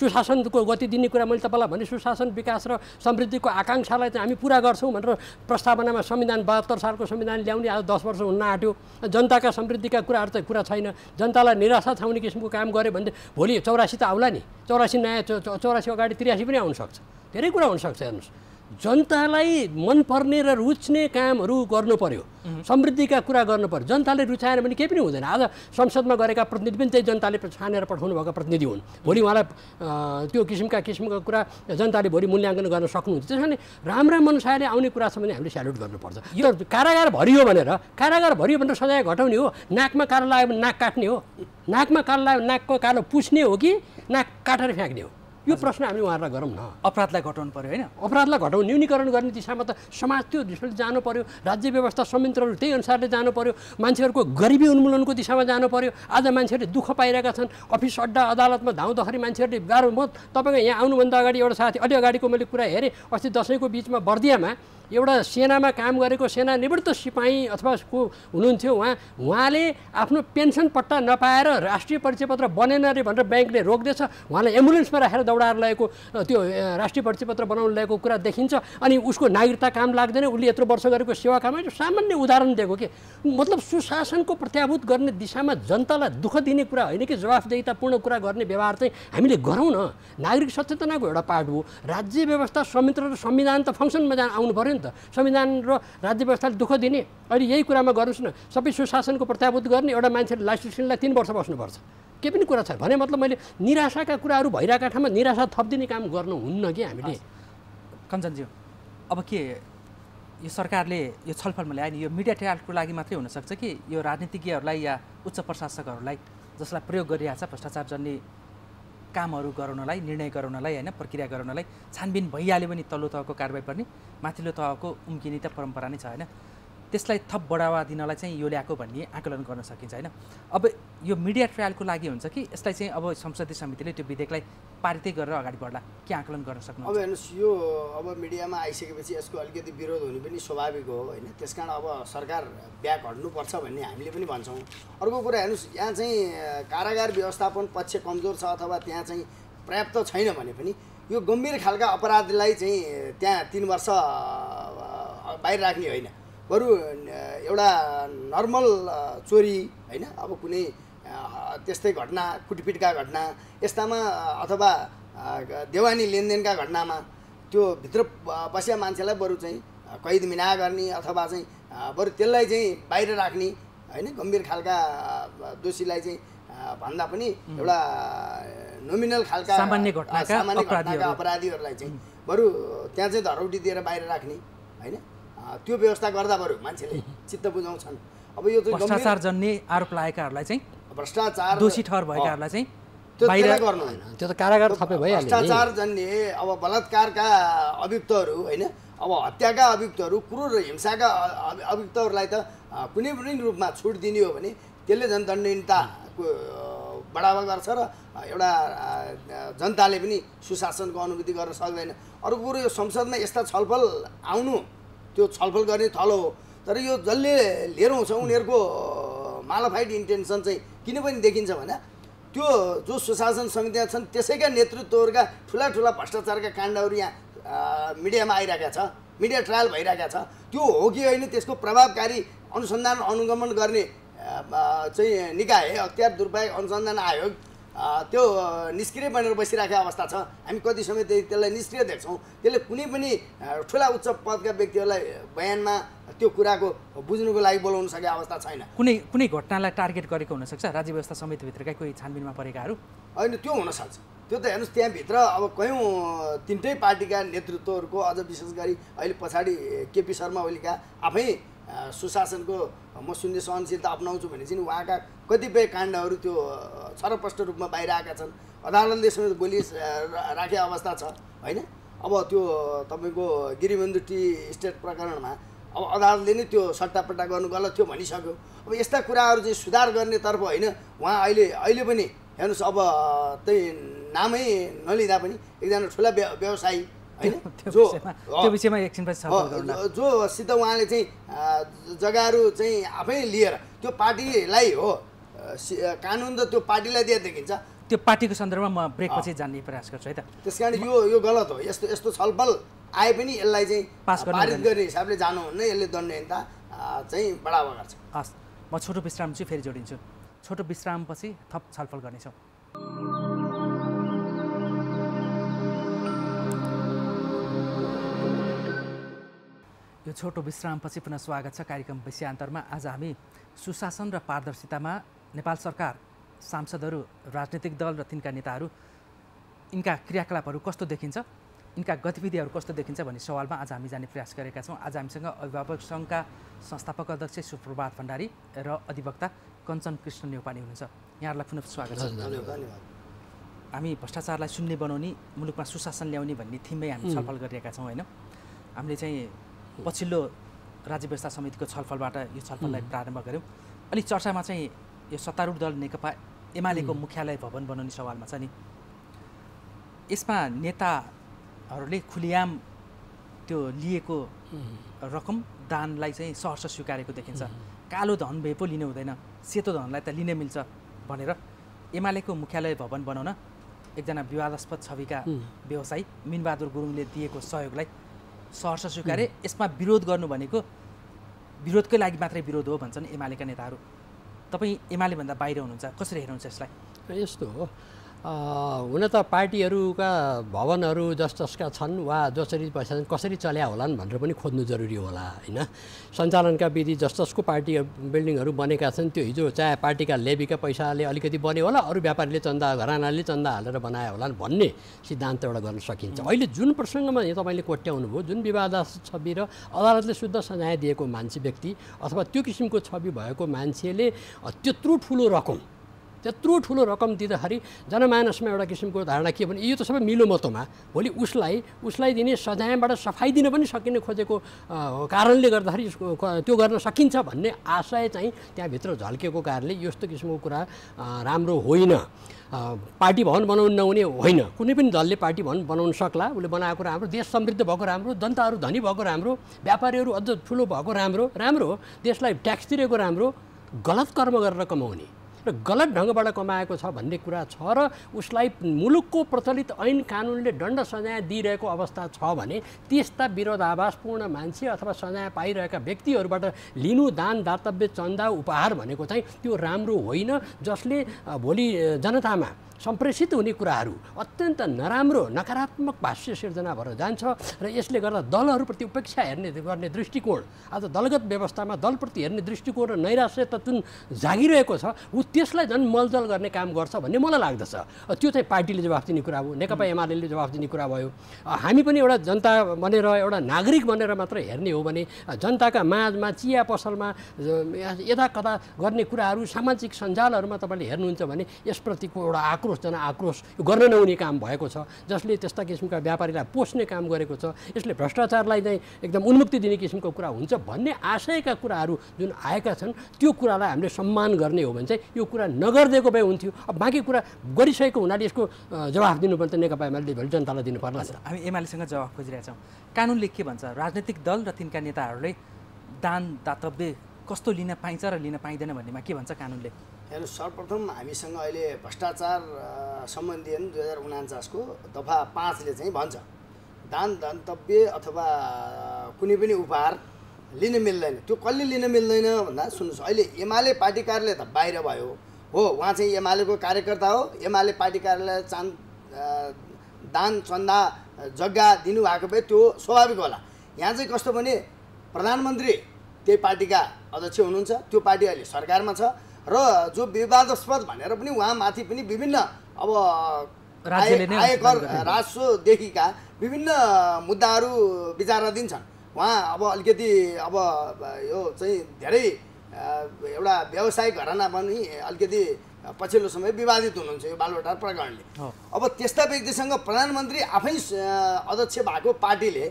सुशासनको गति दिने कुरा मैले तपाईँलाई भने सुशासन विकास र समृद्धिको आकाङ्क्षालाई चाहिँ हामी पुरा गर्छौँ भनेर प्रस्तावनामा संविधान बहत्तर सालको संविधान ल्याउने आज दस वर्ष हुन आँट्यो जनताका समृद्धिका कुराहरू चाहिँ कुरा छैन जनतालाई निराशा छाउने किसिमको काम गऱ्यो भने भोलि चौरासी त आउला नि चौरासी नयाँ चौरासी अगाडि त्रियासी पनि आउनसक्छ धेरै कुरा हुनसक्छ हेर्नुहोस् जनतालाई मनपर्ने र रुच्ने कामहरू गर्नु पर्यो समृद्धिका कुरा गर्नु पर्यो जनताले रुचाएन भने केही पनि हुँदैन आज संसदमा गरेका प्रतिनिधि पनि त्यही जनताले छानेर पठाउनु भएको प्रतिनिधि हुन् भोलि उहाँलाई त्यो किसिमका किसिमका कुरा जनताले भोलि मूल्याङ्कन गर्न सक्नुहुन्छ त्यस कारणले राम्रा मनसायले आउने कुरा छ भने हामीले स्यालुट गर्नुपर्छ यो कारागार भरियो भनेर कारागार भरियो भनेर सजाय घटाउने हो नाकमा कालो लगायो भने नाक काट्ने हो नाकमा कालो लगायो नाकको कालो पुस्ने हो कि नाक काटेर फ्याँक्ने हो यो प्रश्न हामी उहाँहरूलाई गरौँ न अपराधलाई घटाउनु पऱ्यो होइन अपराधलाई घटाउनु न्यूनीकरण गर्ने दिशामा त समाज त्यो दिशाले जानु पऱ्यो राज्य व्यवस्था संयन्त्रहरू त्यही अनुसारले जानु पऱ्यो मान्छेहरूको गरिबी उन्मूलनको दिशामा जानु पऱ्यो आज मान्छेहरूले दुःख पाइरहेका छन् अफिस अड्डा अदालतमा धाउँदाखेरि मान्छेहरूले गाह्रो म तपाईँको यहाँ आउनुभन्दा अगाडि एउटा साथी अलि अगाडिको मैले कुरा हेरेँ अस्ति दसैँको बिचमा बर्दियामा एउटा सेनामा काम गरेको सेना निवृत्त सिपाही अथवा को हुनुहुन्थ्यो उहाँ उहाँले आफ्नो पेन्सन पट्टा नपाएर राष्ट्रिय परिचय पत्र बनेन अरे भनेर ब्याङ्कले रोक्दैछ उहाँलाई एम्बुलेन्समा राखेर दौडाएर ल्याएको त्यो राष्ट्रिय परिचय पत्र बनाउनु ल्याएको कुरा देखिन्छ अनि उसको नागरिकता काम लाग्दैन उसले यत्रो वर्ष गरेको सेवा काम सामान्य उदाहरण दिएको के मतलब सुशासनको प्रत्याभूत गर्ने दिशामा जनतालाई दुःख दिने कुरा होइन कि जवाफदेहितापूर्ण कुरा गर्ने व्यवहार चाहिँ हामीले गरौँ न नागरिक सचेतनाको एउटा पार्ट हो राज्य व्यवस्था संयन्त्र र संविधान त फङ्सनमा जान आउनु पऱ्यो नि त संविधान र राज्य व्यवस्थाले दुःख दिने अहिले यही कुरामा गर्नुहोस् न सबै सुशासनको प्रत्याभूत गर्ने एउटा मान्छेले लाइसेन्सलाई तिन वर्ष बस्नुपर्छ केही पनि कुरा छैन भने मतलब मैले निराशाका कुराहरू भइरहेको ठाउँमा निराशा थपिदिने काम गर्नु हुन्न कि हामीले कञ्चनज्यू अब के यो सरकारले यो छलफलमा ल्यायो नि यो मिडिया ट्रायलको लागि मात्रै हुनसक्छ कि यो राजनीतिज्ञहरूलाई या उच्च प्रशासकहरूलाई जसलाई प्रयोग छ भ्रष्टाचार जन्ने कामहरू गराउनलाई निर्णय गराउनलाई होइन प्रक्रिया गराउनलाई छानबिन भइहाल्यो भने तल्लो तहको कारवाही पर्ने माथिल्लो तहको उम्किने त परम्परा नै छ होइन त्यसलाई थप बढावा दिनलाई चाहिँ यो ल्याएको भन्ने आकलन गर्न सकिन्छ होइन अब यो मिडिया ट्रायलको लागि हुन्छ कि यसलाई चाहिँ अब संसदीय समितिले त्यो विधेयकलाई पारितै गरेर अगाडि बढ्ला के आकलन गर्न सक्नु अब हेर्नुहोस् यो अब मिडियामा आइसकेपछि यसको अलिकति विरोध हुने पनि स्वाभाविक हो होइन त्यस कारण अब सरकार ब्याक हट्नुपर्छ भन्ने हामीले पनि भन्छौँ अर्को कुरा हेर्नुहोस् यहाँ चाहिँ कारागार व्यवस्थापन पक्ष कमजोर छ अथवा त्यहाँ चाहिँ पर्याप्त छैन भने पनि यो गम्भीर खालका अपराधलाई चाहिँ त्यहाँ तिन वर्ष बाहिर राख्ने होइन बरु एउटा नर्मल चोरी होइन अब कुनै त्यस्तै घटना कुटपिटका घटना यस्तामा अथवा देवानी लेनदेनका घटनामा त्यो भित्र बसेका मान्छेलाई बरु चाहिँ कैद मिना गर्ने अथवा चाहिँ बरु त्यसलाई चाहिँ बाहिर राख्ने होइन गम्भीर खालका दोषीलाई चाहिँ भन्दा पनि एउटा नोमिनल खालका सामान्य घटनाका अपराधीहरूलाई चाहिँ बरु त्यहाँ चाहिँ धरौटी दिएर बाहिर राख्ने होइन त्यो व्यवस्था गर्दा बरु मान्छेले चित्त बुझाउँछन् अब यो भ्रष्टाचार जन्ने आरोप लागेकाहरूलाई चाहिँ भ्रष्टाचार दोषी ठहर भएकाहरूलाई चाहिँ गर्नु होइन त्यो त कारागार थपे भइहाल्यो भ्रष्टाचार जन्ने अब बलात्कारका अभियुक्तहरू होइन अब हत्याका अभियुक्तहरू क्रूर र हिंसाका अभियुक्तहरूलाई त कुनै पनि रूपमा छुट दिने हो भने त्यसले झन् दण्डनीयताको बढावा गर्छ र एउटा जनताले पनि सुशासनको अनुभूति गर्न सक्दैन अर्को कुरो यो संसदमा यस्ता छलफल आउनु त्यो छलफल गर्ने थलो हो तर यो जसले लिएर आउँछ उनीहरूको मालाफाइड इन्टेन्सन चाहिँ किन पनि देखिन्छ भने त्यो जो सुशासन समितिमा छन् त्यसैका नेतृत्वहरूका ठुला ठुला भ्रष्टाचारका काण्डहरू यहाँ मिडियामा आइरहेका छ मिडिया ट्रायल भइरहेका छ त्यो हो कि होइन त्यसको प्रभावकारी अनुसन्धान अनुगमन गर्ने चाहिँ निकाय अख्तियार दुर्पाय अनुसन्धान आयोग त्यो निष्क्रिय बनेर बसिराखेको अवस्था छ हामी कति समय त्यसलाई निष्क्रिय देख्छौँ त्यसले कुनै पनि ठुला उच्च पदका व्यक्तिहरूलाई बयानमा त्यो कुराको बुझ्नुको लागि बोलाउन सकेको अवस्था छैन कुनै कुनै घटनालाई टार्गेट गरेको हुनसक्छ राज्य व्यवस्था समितिभित्रकै कोही छानबिनमा परेकाहरू होइन त्यो हुनसक्छ त्यो त हेर्नुहोस् त्यहाँभित्र अब कयौँ तिनटै पार्टीका नेतृत्वहरूको अझ विशेष गरी अहिले पछाडि केपी शर्मा ओलीका आफै सुशासनको म शून्य सहनशीलता अप्नाउँछु भने चाहिँ उहाँका कतिपय काण्डहरू त्यो सर्वप्रष्ट रूपमा बाहिर आएका छन् अदालतले समेत गोली राखे अवस्था छ होइन अब त्यो तपाईँको गिरिबन्धु टी स्टेट प्रकरणमा अब अदालतले नै त्यो सट्टापट्टा गर्नु गलत थियो भनिसक्यो अब यस्ता कुराहरू चाहिँ सुधार गर्नेतर्फ होइन उहाँ अहिले अहिले पनि हेर्नुहोस् अब त्यही नामै नलिँदा पनि एकजना ठुला व्यवसायी होइन जो विषयमा जोसित उहाँले चाहिँ जग्गाहरू चाहिँ आफै लिएर त्यो पार्टीलाई हो कानुन त त्यो पार्टीलाई दिए देखिन्छ त्यो पार्टीको सन्दर्भमा म ब्रेकपछि जान्ने प्रयास गर्छु है त त्यस कारण यो यो गलत हो यस्तो यस्तो छलफल आए पनि यसलाई चाहिँ पास गर्ने हिसाबले जानु हुन्न यसले दण्डहीनता चाहिँ बढावा गर्छ हस् म छोटो विश्राम चाहिँ फेरि जोडिन्छु छोटो विश्रामपछि थप छलफल गर्नेछौँ यो छोटो विश्रामपछि पुनः स्वागत छ कार्यक्रम विषयान्तरमा आज हामी सुशासन र पारदर्शितामा नेपाल सरकार सांसदहरू राजनीतिक दल र तिनका नेताहरू यिनका क्रियाकलापहरू कस्तो देखिन्छ यिनका गतिविधिहरू कस्तो देखिन्छ भन्ने सवालमा आज हामी जाने प्रयास गरेका छौँ आज हामीसँग अभिभावक सङ्घका संस्थापक अध्यक्ष सुप्रभात भण्डारी र अधिवक्ता कञ्चन कृष्ण नेपाली हुनुहुन्छ यहाँहरूलाई पुनः स्वागत छ धन्यवाद हामी भ्रष्टाचारलाई सुन्ने बनाउने मुलुकमा सुशासन ल्याउने भन्ने थिममै हामी छलफल गरिरहेका छौँ होइन हामीले चाहिँ पछिल्लो राज्य व्यवस्था समितिको छलफलबाट यो छलफललाई प्रारम्भ गऱ्यौँ अनि चर्चामा चाहिँ यो सत्तारूढ दल नेकपा एमालेको मुख्यालय भवन बनाउने सवालमा छ नि यसमा नेताहरूले खुलियाम त्यो लिएको रकम दानलाई चाहिँ सहर्ष स्वीकारेको देखिन्छ कालो धन भए पो लिनु हुँदैन सेतो धनलाई त लिन मिल्छ भनेर एमालेको मुख्यालय भवन बनाउन एकजना विवादास्पद छविका व्यवसायी मिनबहादुर गुरुङले दिएको सहयोगलाई सहर्ष स्वीकारे यसमा विरोध गर्नु भनेको विरोधकै लागि मात्रै विरोध हो भन्छन् एमालेका नेताहरू तपाईँ एमाले भन्दा बाहिर हुनुहुन्छ कसरी हेर्नुहुन्छ यसलाई यस्तो हो हुन त पार्टीहरूका भवनहरू जस जसका छन् वा जसरी पैसा कसरी चल्या होलान् भनेर पनि खोज्नु जरुरी होला होइन सञ्चालनका विधि जस जसको पार्टी बिल्डिङहरू बनेका छन् त्यो हिजो चाहे पार्टीका लेबीका पैसाले अलिकति बन्यो होला अरू व्यापारीले चन्दा घरानाले चन्दा हालेर बनायो होला भन्ने सिद्धान्त एउटा गर्न सकिन्छ अहिले जुन प्रसङ्गमा यहाँ तपाईँले कोट्याउनु भयो जुन विवादास छवि र अदालतले शुद्ध सजाय दिएको मान्छे व्यक्ति अथवा त्यो किसिमको छवि भएको मान्छेले त्यत्रो ठुलो रकम त्यत्रो ठुलो रकम दिँदाखेरि जनमानसमा एउटा किसिमको धारणा के भने यो त सबै मिलोमतोमा भोलि उसलाई उसलाई दिने सजायबाट सफाइ दिन पनि सकिने खोजेको कारणले गर्दाखेरि त्यो गर्न सकिन्छ भन्ने आशय चाहिँ त्यहाँभित्र झल्केको कारणले यस्तो किसिमको कुरा राम्रो होइन पार्टी भवन बनाउनु नहुने होइन कुनै पनि दलले पार्टी भवन बनाउन सक्ला उसले बनाएको राम्रो देश समृद्ध भएको राम्रो जनताहरू धनी भएको राम्रो व्यापारीहरू अझ ठुलो भएको राम्रो राम्रो देशलाई ट्याक्स तिरेको राम्रो गलत कर्म गरेर कमाउने र गलत ढङ्गबाट कमाएको छ भन्ने कुरा छ र उसलाई मुलुकको प्रचलित ऐन कानुनले दण्ड सजाय दिइरहेको अवस्था छ भने त्यस्ता विरोधाभासपूर्ण मान्छे अथवा सजाय पाइरहेका व्यक्तिहरूबाट लिनु दान दातव्य चन्दा उपहार भनेको चाहिँ त्यो राम्रो होइन जसले भोलि जनतामा सम्प्रेषित हुने कुराहरू अत्यन्त नराम्रो नकारात्मक भाष्य सिर्जना भएर जान्छ र यसले गर्दा दलहरूप्रति उपेक्षा हेर्ने गर्ने दृष्टिकोण आज दलगत व्यवस्थामा दलप्रति हेर्ने दृष्टिकोण र नैराश्यता जुन जागिरहेको छ ऊ त्यसलाई झन् मलजल गर्ने काम गर्छ भन्ने मलाई लाग्दछ त्यो चाहिँ पार्टीले जवाफ दिने कुरा हो नेकपा एमाले जवाफ दिने कुरा भयो हामी पनि एउटा जनता भनेर एउटा नागरिक भनेर मात्र हेर्ने हो भने जनताका माझमा चिया पसलमा कता गर्ने कुराहरू सामाजिक सञ्जालहरूमा तपाईँले हेर्नुहुन्छ भने यसप्रतिको एउटा आक्रोश आक्रोश जनआक्रोश यो गर्न नहुने काम भएको छ जसले त्यस्ता किसिमका व्यापारीलाई पोस्ने काम गरेको छ यसले भ्रष्टाचारलाई चाहिँ एकदम उन्मुक्ति दिने किसिमको कुरा हुन्छ भन्ने आशयका कुराहरू जुन आएका छन् त्यो कुरालाई हामीले सम्मान गर्ने हो भने चाहिँ यो कुरा नगरिदिएको भए हुन्थ्यो अब बाँकी कुरा गरिसकेको हुनाले यसको जवाफ दिनुपर्छ नेकपा एमाले भोलि जनतालाई दिनुपर्ला हामी एमालेसँग जवाफ खोजिरहेछौँ छौँ कानुनले के भन्छ राजनैतिक दल र तिनका नेताहरूले दान दातव्य कस्तो लिन पाइन्छ र लिन पाइँदैन भन्नेमा के भन्छ कानुनले हेर्नु सर्वप्रथम हामीसँग अहिले भ्रष्टाचार सम्बन्धी दुई हजार उनान्चासको दफा पाँचले चाहिँ भन्छ दान धन्तव्य अथवा कुनै पनि उपहार लिन मिल्दैन त्यो कसले लिन मिल्दैन भन्दा सुन्नुहोस् अहिले एमाले पार्टी कार्यालय त बाहिर भयो हो उहाँ चाहिँ एमालेको कार्यकर्ता हो एमाले पार्टी कार्यालय चान् दान चन्दा जग्गा दिनुभएको भए त्यो स्वाभाविक होला यहाँ चाहिँ कस्तो भने प्रधानमन्त्री त्यही पार्टीका अध्यक्ष हुनुहुन्छ त्यो पार्टी अहिले सरकारमा छ र जो विवादस्पद भनेर पनि उहाँमाथि पनि विभिन्न अब आयकर राजस्वदेखिका विभिन्न मुद्दाहरू विचाराधीन छन् उहाँ अब अलिकति अब यो चाहिँ धेरै एउटा व्यवसायिक घरना पनि अलिकति पछिल्लो समय विवादित हुनुहुन्छ यो बालुवाटार प्रकरणले अब त्यस्ता व्यक्तिसँग प्रधानमन्त्री आफै अध्यक्ष भएको पार्टीले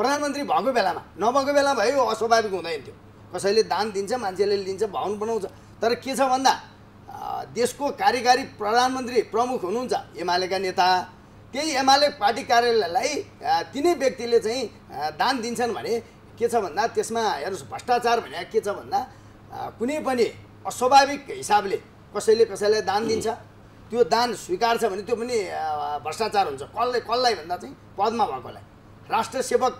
प्रधानमन्त्री भएको बेलामा नभएको बेला भयो अस्वाभाविक हुँदैन थियो कसैले दान दिन्छ मान्छेले लिन्छ भवन बनाउँछ तर के छ भन्दा देशको कार्यकारी प्रधानमन्त्री प्रमुख हुनुहुन्छ एमालेका नेता त्यही एमाले पार्टी कार्यालयलाई तिनै व्यक्तिले चाहिँ दान दिन्छन् भने के छ भन्दा त्यसमा हेर्नुहोस् भ्रष्टाचार भने के छ भन्दा कुनै पनि अस्वाभाविक हिसाबले कसैले कसैलाई दान दिन्छ त्यो दान स्वीकार छ भने त्यो पनि भ्रष्टाचार हुन्छ कसले कसलाई भन्दा चाहिँ पदमा भएकोलाई राष्ट्र सेवक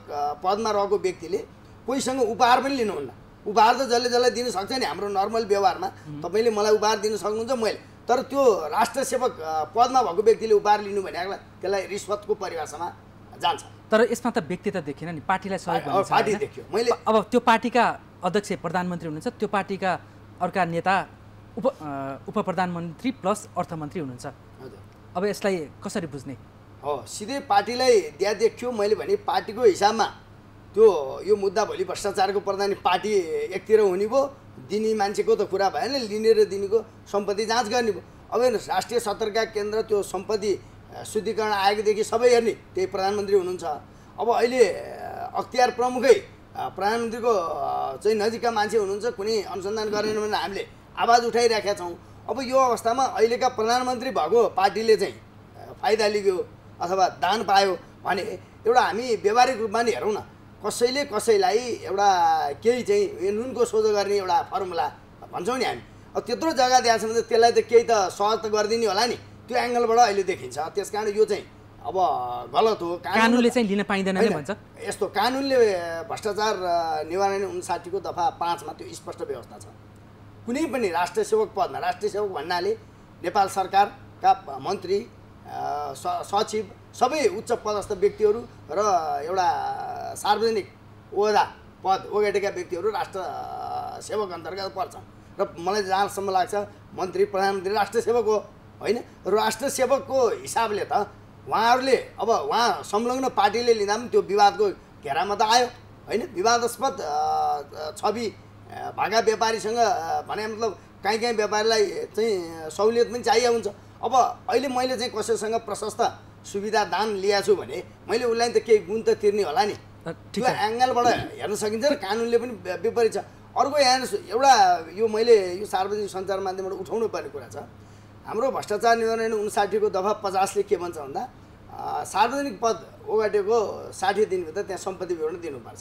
पदमा रहेको व्यक्तिले कोहीसँग उपहार पनि लिनुहुन्न उपहार त जसले जसलाई दिन सक्छ नि हाम्रो नर्मल व्यवहारमा तपाईँले मलाई उपहार दिनु सक्नुहुन्छ मैले तर त्यो राष्ट्र सेवक पदमा भएको व्यक्तिले उपहार लिनु भनेको त्यसलाई रिश्वतको परिभाषामा जान्छ तर यसमा त व्यक्ति त देखेन नि पार्टीलाई सहयोग पार्टी देख्यो मैले अब त्यो पार्टीका अध्यक्ष प्रधानमन्त्री हुनुहुन्छ त्यो पार्टीका अर्का नेता उप उप प्रधानमन्त्री प्लस अर्थमन्त्री हुनुहुन्छ हजुर अब यसलाई कसरी बुझ्ने हो सिधै पार्टीलाई दिया देख्यो मैले भने पार्टीको हिसाबमा त्यो यो मुद्दा भोलि भ्रष्टाचारको प्रधान पार्टी एकतिर हुने भयो दिने मान्छेको त कुरा भएन लिने र दिनेको सम्पत्ति जाँच गर्ने भयो अब हेर्नुहोस् राष्ट्रिय सतर्कता केन्द्र त्यो सम्पत्ति शुद्धिकरण आयोगदेखि सबै हेर्ने त्यही प्रधानमन्त्री हुनुहुन्छ अब अहिले अख्तियार प्रमुखै प्रधानमन्त्रीको चाहिँ नजिकका मान्छे हुनुहुन्छ कुनै अनुसन्धान गरेन भने हामीले आवाज उठाइरहेका छौँ अब यो अवस्थामा अहिलेका प्रधानमन्त्री भएको पार्टीले चाहिँ फाइदा लिग्यो अथवा दान पायो भने एउटा हामी व्यवहारिक रूपमा नि हेरौँ न कसैले कसैलाई एउटा केही चाहिँ नुनको सोझो गर्ने एउटा फर्मुला भन्छौँ नि हामी अब त्यत्रो जग्गा दिएको छ भने त्यसलाई त केही त सहज त गरिदिने होला नि त्यो एङ्गलबाट अहिले देखिन्छ त्यस कारण यो चाहिँ अब गलत हो कानुनले चाहिँ लिन पाइँदैन भन्छ यस्तो कानुनले भ्रष्टाचार निवारण उन्साठीको दफा पाँचमा त्यो स्पष्ट व्यवस्था छ कुनै पनि राष्ट्र सेवक पदमा राष्ट्र सेवक भन्नाले नेपाल सरकारका मन्त्री सचिव सबै उच्च पदस्थ व्यक्तिहरू र एउटा सार्वजनिक ओहदा पद ओगटेका व्यक्तिहरू राष्ट्र सेवक अन्तर्गत पर्छन् र मलाई जहाँसम्म लाग्छ मन्त्री प्रधानमन्त्री राष्ट्र सेवक हो होइन राष्ट्र सेवकको हिसाबले त उहाँहरूले अब उहाँ संलग्न पार्टीले लिँदा पनि त्यो विवादको घेरामा त आयो होइन विवादास्पद छवि भागा व्यापारीसँग भने मतलब कहीँ कहीँ व्यापारीलाई चाहिँ सहुलियत पनि चाहिएको हुन्छ अब अहिले मैले चाहिँ कसैसँग प्रशस्त सुविधा दान लिएको छु भने मैले उसलाई त केही गुण त तिर्ने होला नि त्यो एङ्गलबाट हेर्न सकिन्छ र कानुनले पनि विपरीत छ अर्को यहाँ एउटा यो मैले यो सार्वजनिक सञ्चार माध्यमबाट उठाउनु पर्ने कुरा छ हाम्रो भ्रष्टाचार निवारण उन्साठीको दफा पचासले के भन्छ भन्दा सार्वजनिक पद ओगाटेको साठी दिनभित्र त्यहाँ सम्पत्ति विवरण दिनुपर्छ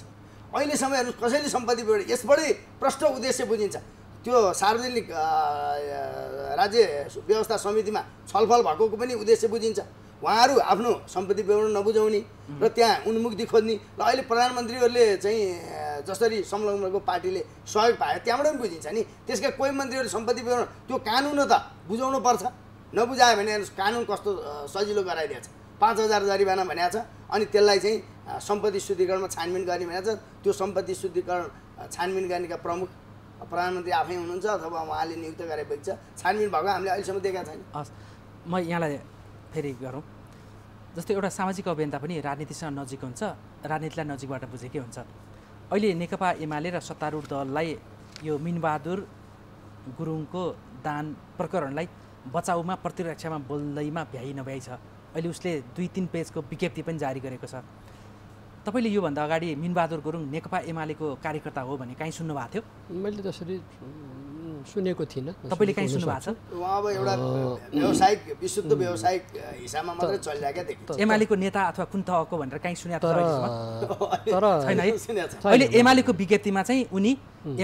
अहिलेसम्म हेर्नुहोस् कसैले सम्पत्ति विवरण यसबाटै प्रष्ट उद्देश्य बुझिन्छ त्यो सार्वजनिक राज्य व्यवस्था समितिमा छलफल भएको पनि उद्देश्य बुझिन्छ उहाँहरू आफ्नो सम्पत्ति विवरण नबुझाउने र त्यहाँ उन्मुक्ति खोज्ने र अहिले प्रधानमन्त्रीहरूले चाहिँ जसरी संलग्नको पार्टीले सहयोग पायो त्यहाँबाट पनि बुझिन्छ नि त्यसका कोही मन्त्रीहरू सम्पत्ति विवरण त्यो कानुन त बुझाउनु पर्छ नबुझायो भने कानुन कस्तो सजिलो गराइदिएछ पाँच हजार जरिवाना भनेको छ अनि त्यसलाई चाहिँ सम्पत्ति शुद्धिकरणमा छानबिन गर्ने भनेको छ त्यो सम्पत्ति शुद्धिकरण छानबिन गर्नेका प्रमुख प्रधानमन्त्री आफै हुनुहुन्छ अथवा उहाँले नियुक्त गरेपछि छानबिन भएको हामीले अहिलेसम्म देखाएको छैन हस् म यहाँलाई फेरि गरौँ जस्तै एउटा सामाजिक अभियन्ता पनि राजनीतिसँग नजिक हुन्छ राजनीतिलाई नजिकबाट बुझेकै हुन्छ अहिले नेकपा एमाले र सत्तारूढ दललाई यो मिनबहादुर गुरुङको दान प्रकरणलाई बचाउमा प्रतिरक्षामा बोल्दैमा भ्याइ नभ्याइ छ अहिले उसले दुई तिन पेजको विज्ञप्ति पनि जारी गरेको छ तपाईँले योभन्दा अगाडि मिनबहादुर गुरुङ नेकपा एमालेको कार्यकर्ता हो भने काहीँ सुन्नुभएको थियो मैले जसरी सुनेको थिइनँ तपाईँले कहीँ सुन्नु भएको छ अब एउटा विशुद्ध व्यवसायिक हिसाबमा मात्रै चलिरहेको एमालेको नेता अथवा कुन तहको भनेर कहीँ सुने तर छैन है अहिले एमालेको विज्ञप्तिमा चाहिँ उनी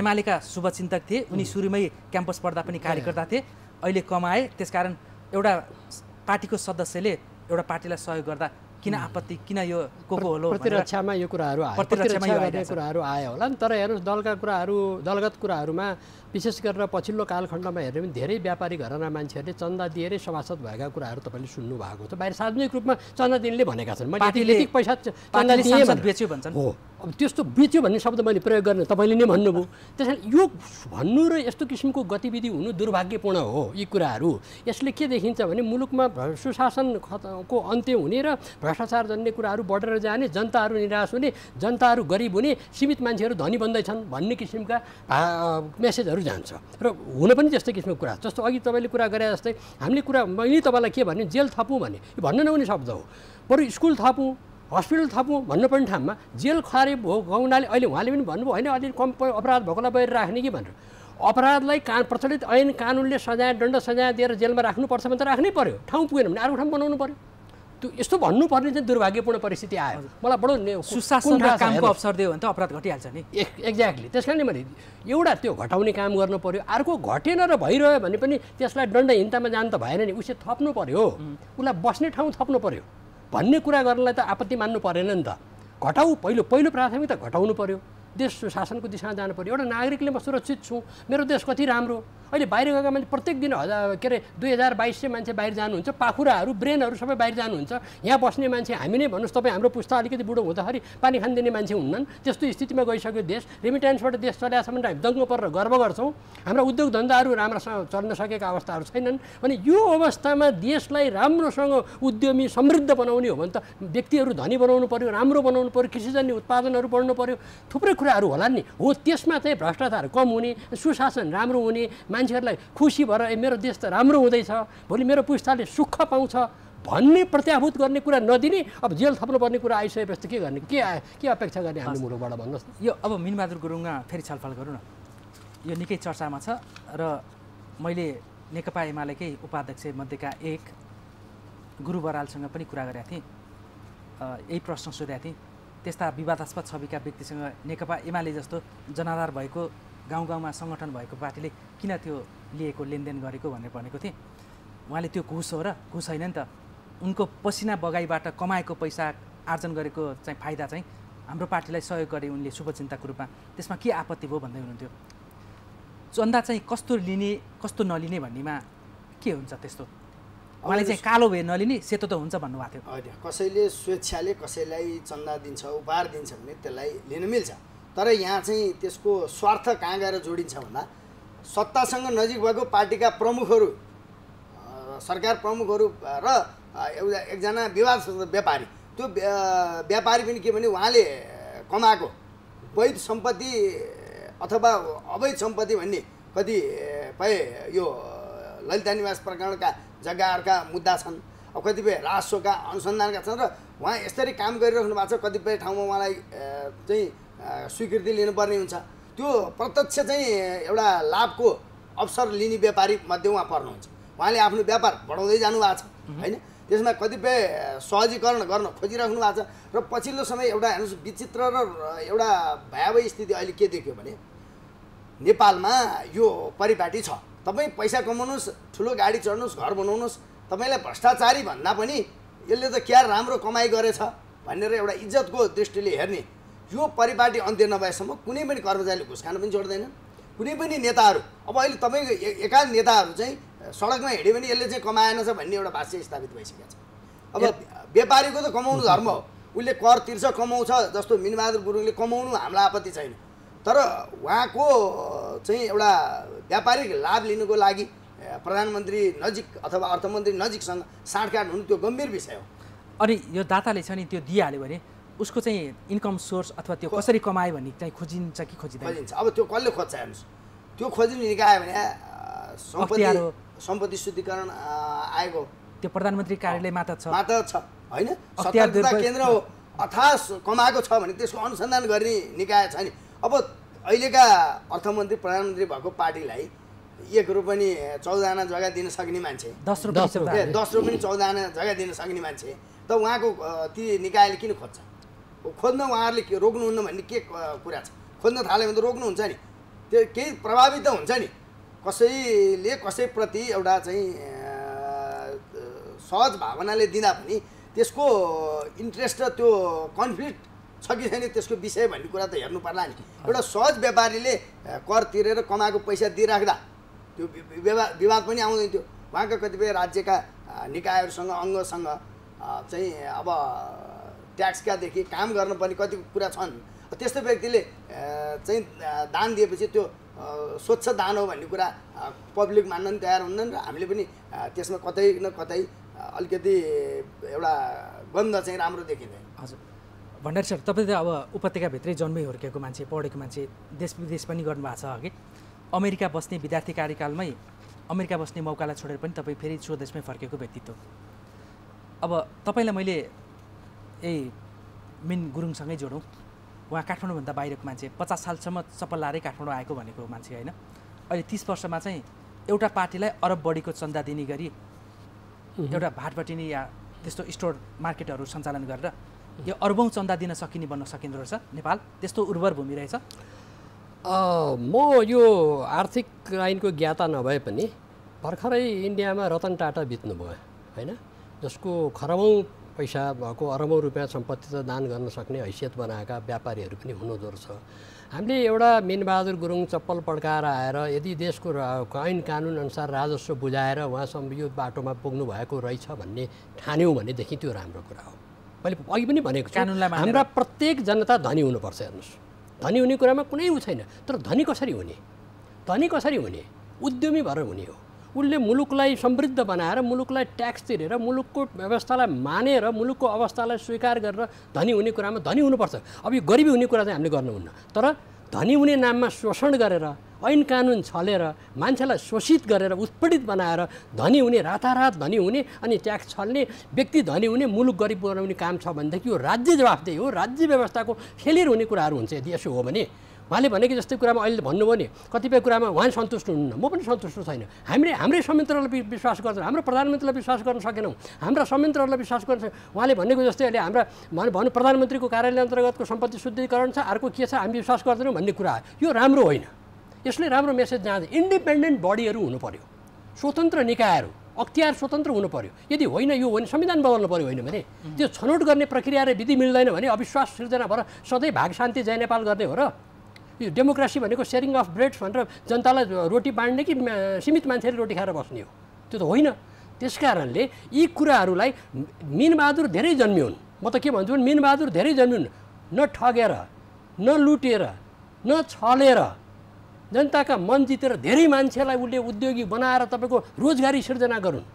एमालेका शुभचिन्तक थिए उनी सुरुमै क्याम्पस पढ्दा पनि कार्यकर्ता थिए अहिले कमाए त्यसकारण एउटा पार्टीको सदस्यले एउटा पार्टीलाई सहयोग गर्दा किन आपत्ति किन यो को को होलो प्रतिरक्षामा यो कुराहरू प्रतिरक्षामा यो कुराहरू आयो होला नि तर हेर्नुहोस् दलका कुराहरू दलगत कुराहरूमा विशेष गरेर पछिल्लो कालखण्डमा हेऱ्यो भने धेरै व्यापारी घरना मान्छेहरूले चन्दा दिएरै सभासद भएका कुराहरू तपाईँले सुन्नु भएको छ बाहिर सार्वजनिक रूपमा चन्दा दिनले भनेका छन् मैले पैसा चन्दा बेच्यो भन्छन् हो अब त्यस्तो बेच्यो भन्ने शब्द मैले प्रयोग गर्ने तपाईँले नै भन्नुभयो त्यसैले यो भन्नु र यस्तो किसिमको गतिविधि हुनु दुर्भाग्यपूर्ण हो यी कुराहरू यसले के देखिन्छ भने मुलुकमा सुशासन सुशासनको अन्त्य हुने र भ्रष्टाचार जन्ने कुराहरू बढेर जाने जनताहरू निराश हुने जनताहरू गरिब हुने सीमित मान्छेहरू धनी बन्दैछन् भन्ने किसिमका मेसेजहरू कुराहरू जान्छ र हुन पनि त्यस्तै किसिमको कुरा जस्तो अघि तपाईँले कुरा गरे जस्तै हामीले कुरा मैले तपाईँलाई के भने जेल थपौँ भने यो भन्न नहुने शब्द हो बरु स्कुल थपौँ हस्पिटल थपौँ भन्नुपर्ने ठाउँमा जेल खारे भएको हुनाले अहिले उहाँले पनि भन्नुभयो होइन अलिक कम अपराध भएकोलाई बाहिर राख्ने कि भनेर अपराधलाई का प्रचलित ऐन कानुनले सजाय दण्ड सजाय दिएर जेलमा राख्नुपर्छ भने त राख्नै पऱ्यो ठाउँ पुगेन भने अर्को ठाउँ बनाउनु पऱ्यो त्यो यस्तो भन्नुपर्ने चाहिँ दुर्भाग्यपूर्ण परिस्थिति आयो मलाई बडो सुशासन कामको अवसर दियो भने त अपराध घटिहाल्छ नि एक्ज्याक्टली त्यस कारणले मैले एउटा त्यो घटाउने काम गर्नु पऱ्यो अर्को घटेन र भइरह्यो भने पनि त्यसलाई दण्डहीनतामा जान त भएन नि उसले थप्नु पऱ्यो उसलाई बस्ने ठाउँ थप्नु पऱ्यो भन्ने कुरा गर्नलाई त आपत्ति मान्नु परेन नि त घटाउ पहिलो पहिलो प्राथमिकता घटाउनु पऱ्यो देश शासनको दिशामा जानु पऱ्यो एउटा नागरिकले म सुरक्षित छु मेरो देश कति राम्रो अहिले बाहिर गएका मान्छे प्रत्येक दिन हजार के अरे दुई हजार बाइस सय मान्छे बाहिर जानुहुन्छ पाखुराहरू ब्रेनहरू सबै बाहिर जानुहुन्छ यहाँ बस्ने मान्छे हामी नै भन्नुहोस् तपाईँ हाम्रो पुस्ता अलिकति बुढो हुँदाखेरि पानी खानिदिने मान्छे हुन्नन् त्यस्तो स्थितिमा गइसक्यो देश रेमिटेन्सबाट देश चलाएको छ भने हामी दङ्गो परेर गर्व गर्छौँ हाम्रा उद्योग धन्दाहरू राम्रोसँग चल्न सकेका अवस्थाहरू छैनन् भने यो अवस्थामा देशलाई राम्रोसँग उद्यमी समृद्ध बनाउने हो भने त व्यक्तिहरू धनी बनाउनु पऱ्यो राम्रो बनाउनु पऱ्यो कृषिजन्य उत्पादनहरू बढ्नु पऱ्यो थुप्रै कुराहरू होला नि हो त्यसमा चाहिँ भ्रष्टाचार कम हुने सुशासन राम्रो हुने मान्छेहरूलाई खुसी भएर ए मेरो देश त राम्रो हुँदैछ भोलि मेरो पुस्ताले सुख पाउँछ भन्ने प्रत्याभूत गर्ने कुरा नदिने अब जेल थप्नुपर्ने कुरा आइसकेपछि के गर्ने के के अपेक्षा गर्ने हाम्रो मुलुकबाट भन्नुहोस् यो अब मिनबहादुर गुरुङमा फेरि छलफल गरौँ न यो निकै चर्चामा छ र मैले नेकपा एमालेकै उपाध्यक्ष मध्येका एक गुरु बरालसँग पनि कुरा गरेका थिएँ यही प्रश्न सोधेका थिएँ त्यस्ता विवादास्पद छविका व्यक्तिसँग नेकपा एमाले जस्तो जनाधार भएको गाउँ गाउँमा सङ्गठन भएको पार्टीले किन त्यो लिएको लेनदेन गरेको भनेर भनेको थिएँ उहाँले त्यो घुस हो र घुस होइन नि त उनको पसिना बगाईबाट कमाएको पैसा आर्जन गरेको चाहिँ फाइदा चाहिँ हाम्रो पार्टीलाई सहयोग गरे उनले शुभचिन्ताको रूपमा त्यसमा के आपत्ति भयो भन्दै हुनुहुन्थ्यो चन्दा चाहिँ कस्तो लिने कस्तो नलिने भन्नेमा के हुन्छ त्यस्तो उहाँले चाहिँ कालो भए नलिने सेतो त हुन्छ भन्नुभएको थियो होइन कसैले स्वेच्छाले कसैलाई चन्दा दिन्छ उपहार दिन्छ भने त्यसलाई लिन मिल्छ तर यहाँ चाहिँ त्यसको स्वार्थ कहाँ गएर जोडिन्छ भन्दा सत्तासँग नजिक भएको पार्टीका प्रमुखहरू सरकार प्रमुखहरू र एउटा एकजना विवाद व्यापारी त्यो व्यापारी पनि के भने उहाँले कमाएको वैध सम्पत्ति अथवा अवैध सम्पत्ति भन्ने कति कतिपय यो ललिता निवास प्रकरणका जग्गाहरूका मुद्दा छन् अब कतिपय राजस्वका अनुसन्धानका छन् र उहाँ यसरी काम गरिराख्नु भएको छ कतिपय ठाउँमा उहाँलाई चाहिँ स्वीकृति लिनुपर्ने हुन्छ त्यो प्रत्यक्ष चाहिँ एउटा लाभको अवसर लिने व्यापारी मध्ये उहाँ पर्नुहुन्छ उहाँले आफ्नो व्यापार बढाउँदै जानुभएको छ होइन त्यसमा कतिपय सहजीकरण गर्न खोजिराख्नु भएको छ र पछिल्लो समय एउटा हेर्नुहोस् विचित्र र एउटा भयावह स्थिति अहिले के देख्यो भने नेपालमा यो परिपाटी छ तपाईँ पैसा कमाउनुहोस् ठुलो गाडी चढ्नुहोस् घर बनाउनुहोस् तपाईँलाई भ्रष्टाचारी भन्दा पनि यसले त क्यार राम्रो कमाइ गरेछ भनेर एउटा इज्जतको दृष्टिले हेर्ने यो परिपाटी अन्त्य नभएसम्म कुनै पनि कर्मचारीले घुस खान पनि छोड्दैन कुनै पनि नेताहरू अब अहिले तपाईँको एकाध नेताहरू चाहिँ सडकमा हिँड्यो भने यसले चाहिँ कमाएन छ भन्ने एउटा भाष्य स्थापित भइसकेको छ अब व्यापारीको त कमाउनु धर्म हो उसले कर तिर्छ कमाउँछ जस्तो मिनबहादुर गुरुङले कमाउनु हामीलाई आपत्ति छैन तर उहाँको चाहिँ एउटा व्यापारिक लाभ लिनुको लागि प्रधानमन्त्री नजिक अथवा अर्थमन्त्री नजिकसँग साँठगाँठ हुनु त्यो गम्भीर विषय हो अनि यो दाताले छ नि त्यो दिइहाल्यो भने उसको चाहिँ इन्कम सोर्स अथवा त्यो कसरी कमायो भने चाहिँ खोजिन्छ कि खोजिँदैन अब त्यो कसले खोज्छ हेर्नुहोस् त्यो खोजिने निकाय भने सम्पत्ति सम्पत्ति शुद्धिकरण आएको त्यो प्रधानमन्त्री कार्यालय मात्र छ मात्र छ होइन केन्द्र हो अथा कमाएको छ भने त्यसको अनुसन्धान गर्ने निकाय छ नि अब अहिलेका अर्थमन्त्री प्रधानमन्त्री भएको पार्टीलाई एक रुपियाँ चौधजना जग्गा दिन सक्ने मान्छे दस रुपियाँ दस रोपनी चौधजना जग्गा दिन सक्ने मान्छे त उहाँको ती निकायले किन खोज्छ खोज्न उहाँहरूले के रोक्नुहुन्न भन्ने के कुरा छ खोज्न थाल्यो भने त रोक्नुहुन्छ नि त्यो केही प्रभावित त हुन्छ नि कसैले कसैप्रति एउटा चाहिँ सहज भावनाले दिँदा पनि त्यसको इन्ट्रेस्ट र त्यो कन्फ्लिक्ट छ कि छैन त्यसको विषय भन्ने कुरा त हेर्नु पर्ला नि एउटा सहज व्यापारीले कर तिरेर कमाएको पैसा दिइराख्दा त्यो विवाद विवाद पनि आउँदैन थियो उहाँका कतिपय राज्यका निकायहरूसँग अङ्गसँग चाहिँ अब ट्याक्सकादेखि काम गर्नुपर्ने कति कुरा छन् त्यस्तो व्यक्तिले चाहिँ दान दिएपछि त्यो स्वच्छ दान हो भन्ने कुरा पब्लिक मान्न पनि तयार हुँदैन र हामीले पनि त्यसमा कतै न कतै अलिकति एउटा गन्ध चाहिँ राम्रो देखिँदैन हजुर भण्डारी सर तपाईँ त अब उपत्यकाभित्रै जन्मै हुर्केको मान्छे पढेको मान्छे देश विदेश पनि गर्नुभएको छ अघि अमेरिका बस्ने विद्यार्थी कार्यकालमै अमेरिका बस्ने मौकालाई छोडेर पनि तपाईँ फेरि स्वदेशमै फर्केको व्यक्तित्व अब तपाईँलाई मैले ए मिन गुरुङसँगै जोडौँ उहाँ काठमाडौँभन्दा बाहिरको मान्छे पचास सालसम्म चप्पल लाएरै काठमाडौँ आएको भनेको मान्छे होइन अहिले तिस वर्षमा चाहिँ एउटा पार्टीलाई अरब बढीको चन्दा दिने गरी एउटा भाटभटिनी या त्यस्तो स्टोर मार्केटहरू सञ्चालन गरेर यो अरबौँ चन्दा दिन सकिने बन्न सकिँदो रहेछ नेपाल त्यस्तो उर्वर भूमि रहेछ म यो आर्थिक लाइनको ज्ञाता नभए पनि भर्खरै इन्डियामा रतन टाटा बित्नुभयो होइन जसको खरबौँ पैसा भएको अरबौँ रुपियाँ सम्पत्ति त दान गर्न सक्ने हैसियत बनाएका व्यापारीहरू पनि हुनुहुँदो रहेछ हामीले एउटा मिनबहादुर गुरुङ चप्पल पड्काएर आएर यदि देशको ऐन कानुन अनुसार राजस्व बुझाएर उहाँसम्म यो बाटोमा पुग्नु भएको रहेछ भन्ने ठान्यौँ भनेदेखि त्यो राम्रो कुरा हो मैले अघि पनि भनेको छु हाम्रा प्रत्येक जनता धनी हुनुपर्छ हेर्नुहोस् धनी हुने कुरामा कुनै ऊ छैन तर धनी कसरी हुने धनी कसरी हुने उद्यमी भएर हुने हो उसले मुलुकलाई समृद्ध बनाएर मुलुकलाई ट्याक्स तिरेर मुलुकको व्यवस्थालाई मानेर मुलुकको अवस्थालाई स्वीकार गरेर धनी हुने कुरामा धनी हुनुपर्छ अब यो गरिबी हुने कुरा चाहिँ हामीले गर्नुहुन्न तर धनी हुने नाममा शोषण गरेर ऐन कानुन छलेर मान्छेलाई शोषित गरेर उत्पीडित बनाएर धनी हुने रातारात धनी हुने अनि ट्याक्स छल्ने व्यक्ति धनी हुने मुलुक गरिब बनाउने काम छ भनेदेखि यो राज्य जवाफदेही हो राज्य व्यवस्थाको फेलियर हुने कुराहरू हुन्छ यदि यसो हो भने उहाँले भनेको जस्तै कुरामा अहिले भन्नुभयो नि कतिपय कुरामा उहाँ सन्तुष्ट हुनुहुन्न म पनि सन्तुष्ट छैन हामीले हाम्रै संयन्त्रलाई विश्वास गर्छौँ हाम्रो प्रधानमन्त्रीलाई विश्वास गर्न सकेनौँ हाम्रा संयन्त्रहरूलाई विश्वास गर्न उहाँले भनेको जस्तै अहिले हाम्रा भन्नु प्रधानमन्त्रीको कार्यालय अन्तर्गतको सम्पत्ति शुद्धिकरण छ अर्को के छ हामी विश्वास गर्दैनौँ भन्ने कुरा यो राम्रो होइन यसले राम्रो मेसेज जाँदैन इन्डिपेन्डेन्ट बडीहरू हुनु पऱ्यो स्वतन्त्र निकायहरू अख्तियार स्वतन्त्र हुनु पऱ्यो यदि होइन यो होइन संविधान बदल्नु पऱ्यो होइन भने त्यो छनौट गर्ने प्रक्रिया र विधि मिल्दैन भने अविश्वास सिर्जना भएर सधैँ भाग शान्ति जय नेपाल गर्ने हो र यो डेमोक्रेसी भनेको सेयरिङ अफ ब्रेड्स भनेर जनतालाई रोटी बाँड्ने कि सीमित मान्छेले रोटी खाएर बस्ने हो त्यो त होइन त्यस कारणले यी कुराहरूलाई मिनबहादुर धेरै जन्मिउन् म त के भन्छु भने मिनबहादुर धेरै जन्मिउन् न ठगेर न लुटेर न छलेर जनताका मन जितेर धेरै मान्छेलाई उसले उद्योगी बनाएर तपाईँको रोजगारी सिर्जना गरून्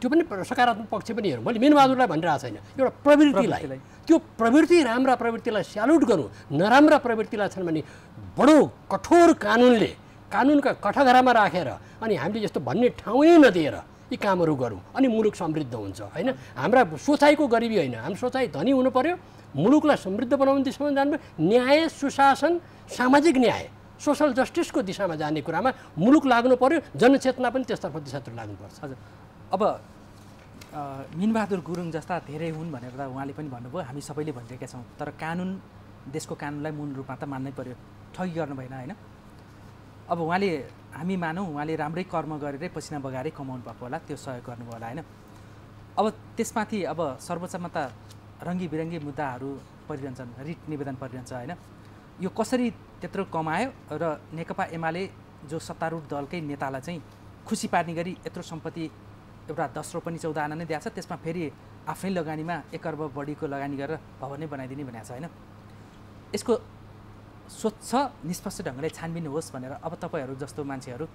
त्यो पनि सकारात्मक पक्ष पनि हेरौँ मैले मिनबहादुरलाई भनिरहेको छैन एउटा प्रवृत्तिलाई त्यो प्रवृत्ति राम्रा प्रवृत्तिलाई स्यालुट गरौँ नराम्रा प्रवृत्तिलाई छन् भने बडो कठोर कानुनले कानुनका कठघरामा राखेर अनि हामीले यस्तो भन्ने ठाउँै नदिएर यी कामहरू गरौँ अनि मुलुक समृद्ध हुन्छ होइन हाम्रा सोचाइको गरिबी होइन हाम्रो सोचाइ धनी हुनु पऱ्यो मुलुकलाई समृद्ध बनाउने दिशामा जानु न्याय सुशासन सामाजिक न्याय सोसल जस्टिसको दिशामा जाने कुरामा मुलुक लाग्नु पऱ्यो जनचेतना पनि त्यसतर्फ दिशातिर लाग्नुपर्छ हजुर अब मिनबहादुर गुरुङ जस्ता धेरै हुन् भनेर त उहाँले पनि भन्नुभयो हामी सबैले भनिरहेका छौँ तर कानुन देशको कानुनलाई मूल रूपमा त मान्नै पर्यो ठगी गर्नु भएन होइन अब उहाँले हामी मानौँ उहाँले राम्रै कर्म गरेरै पसिना बगाएरै कमाउनु भएको होला त्यो सहयोग गर्नुभयो होला होइन अब त्यसमाथि अब सर्वोच्चमा त रङ्गी बिरङ्गी मुद्दाहरू परिरहन्छन् रिट निवेदन परिरहन्छ होइन यो कसरी त्यत्रो कमायो र नेकपा एमाले जो सत्तारूढ दलकै नेतालाई चाहिँ खुसी पार्ने गरी यत्रो सम्पत्ति एउटा दस्रो पनि चौध आना नै दिएको छ त्यसमा फेरि आफ्नै लगानीमा एक अर्ब बढीको लगानी गरेर भवन नै बनाइदिने भनेको छ होइन यसको स्वच्छ निष्पक्ष ढङ्गले छानबिन होस् भनेर अब तपाईँहरू जस्तो मान्छेहरू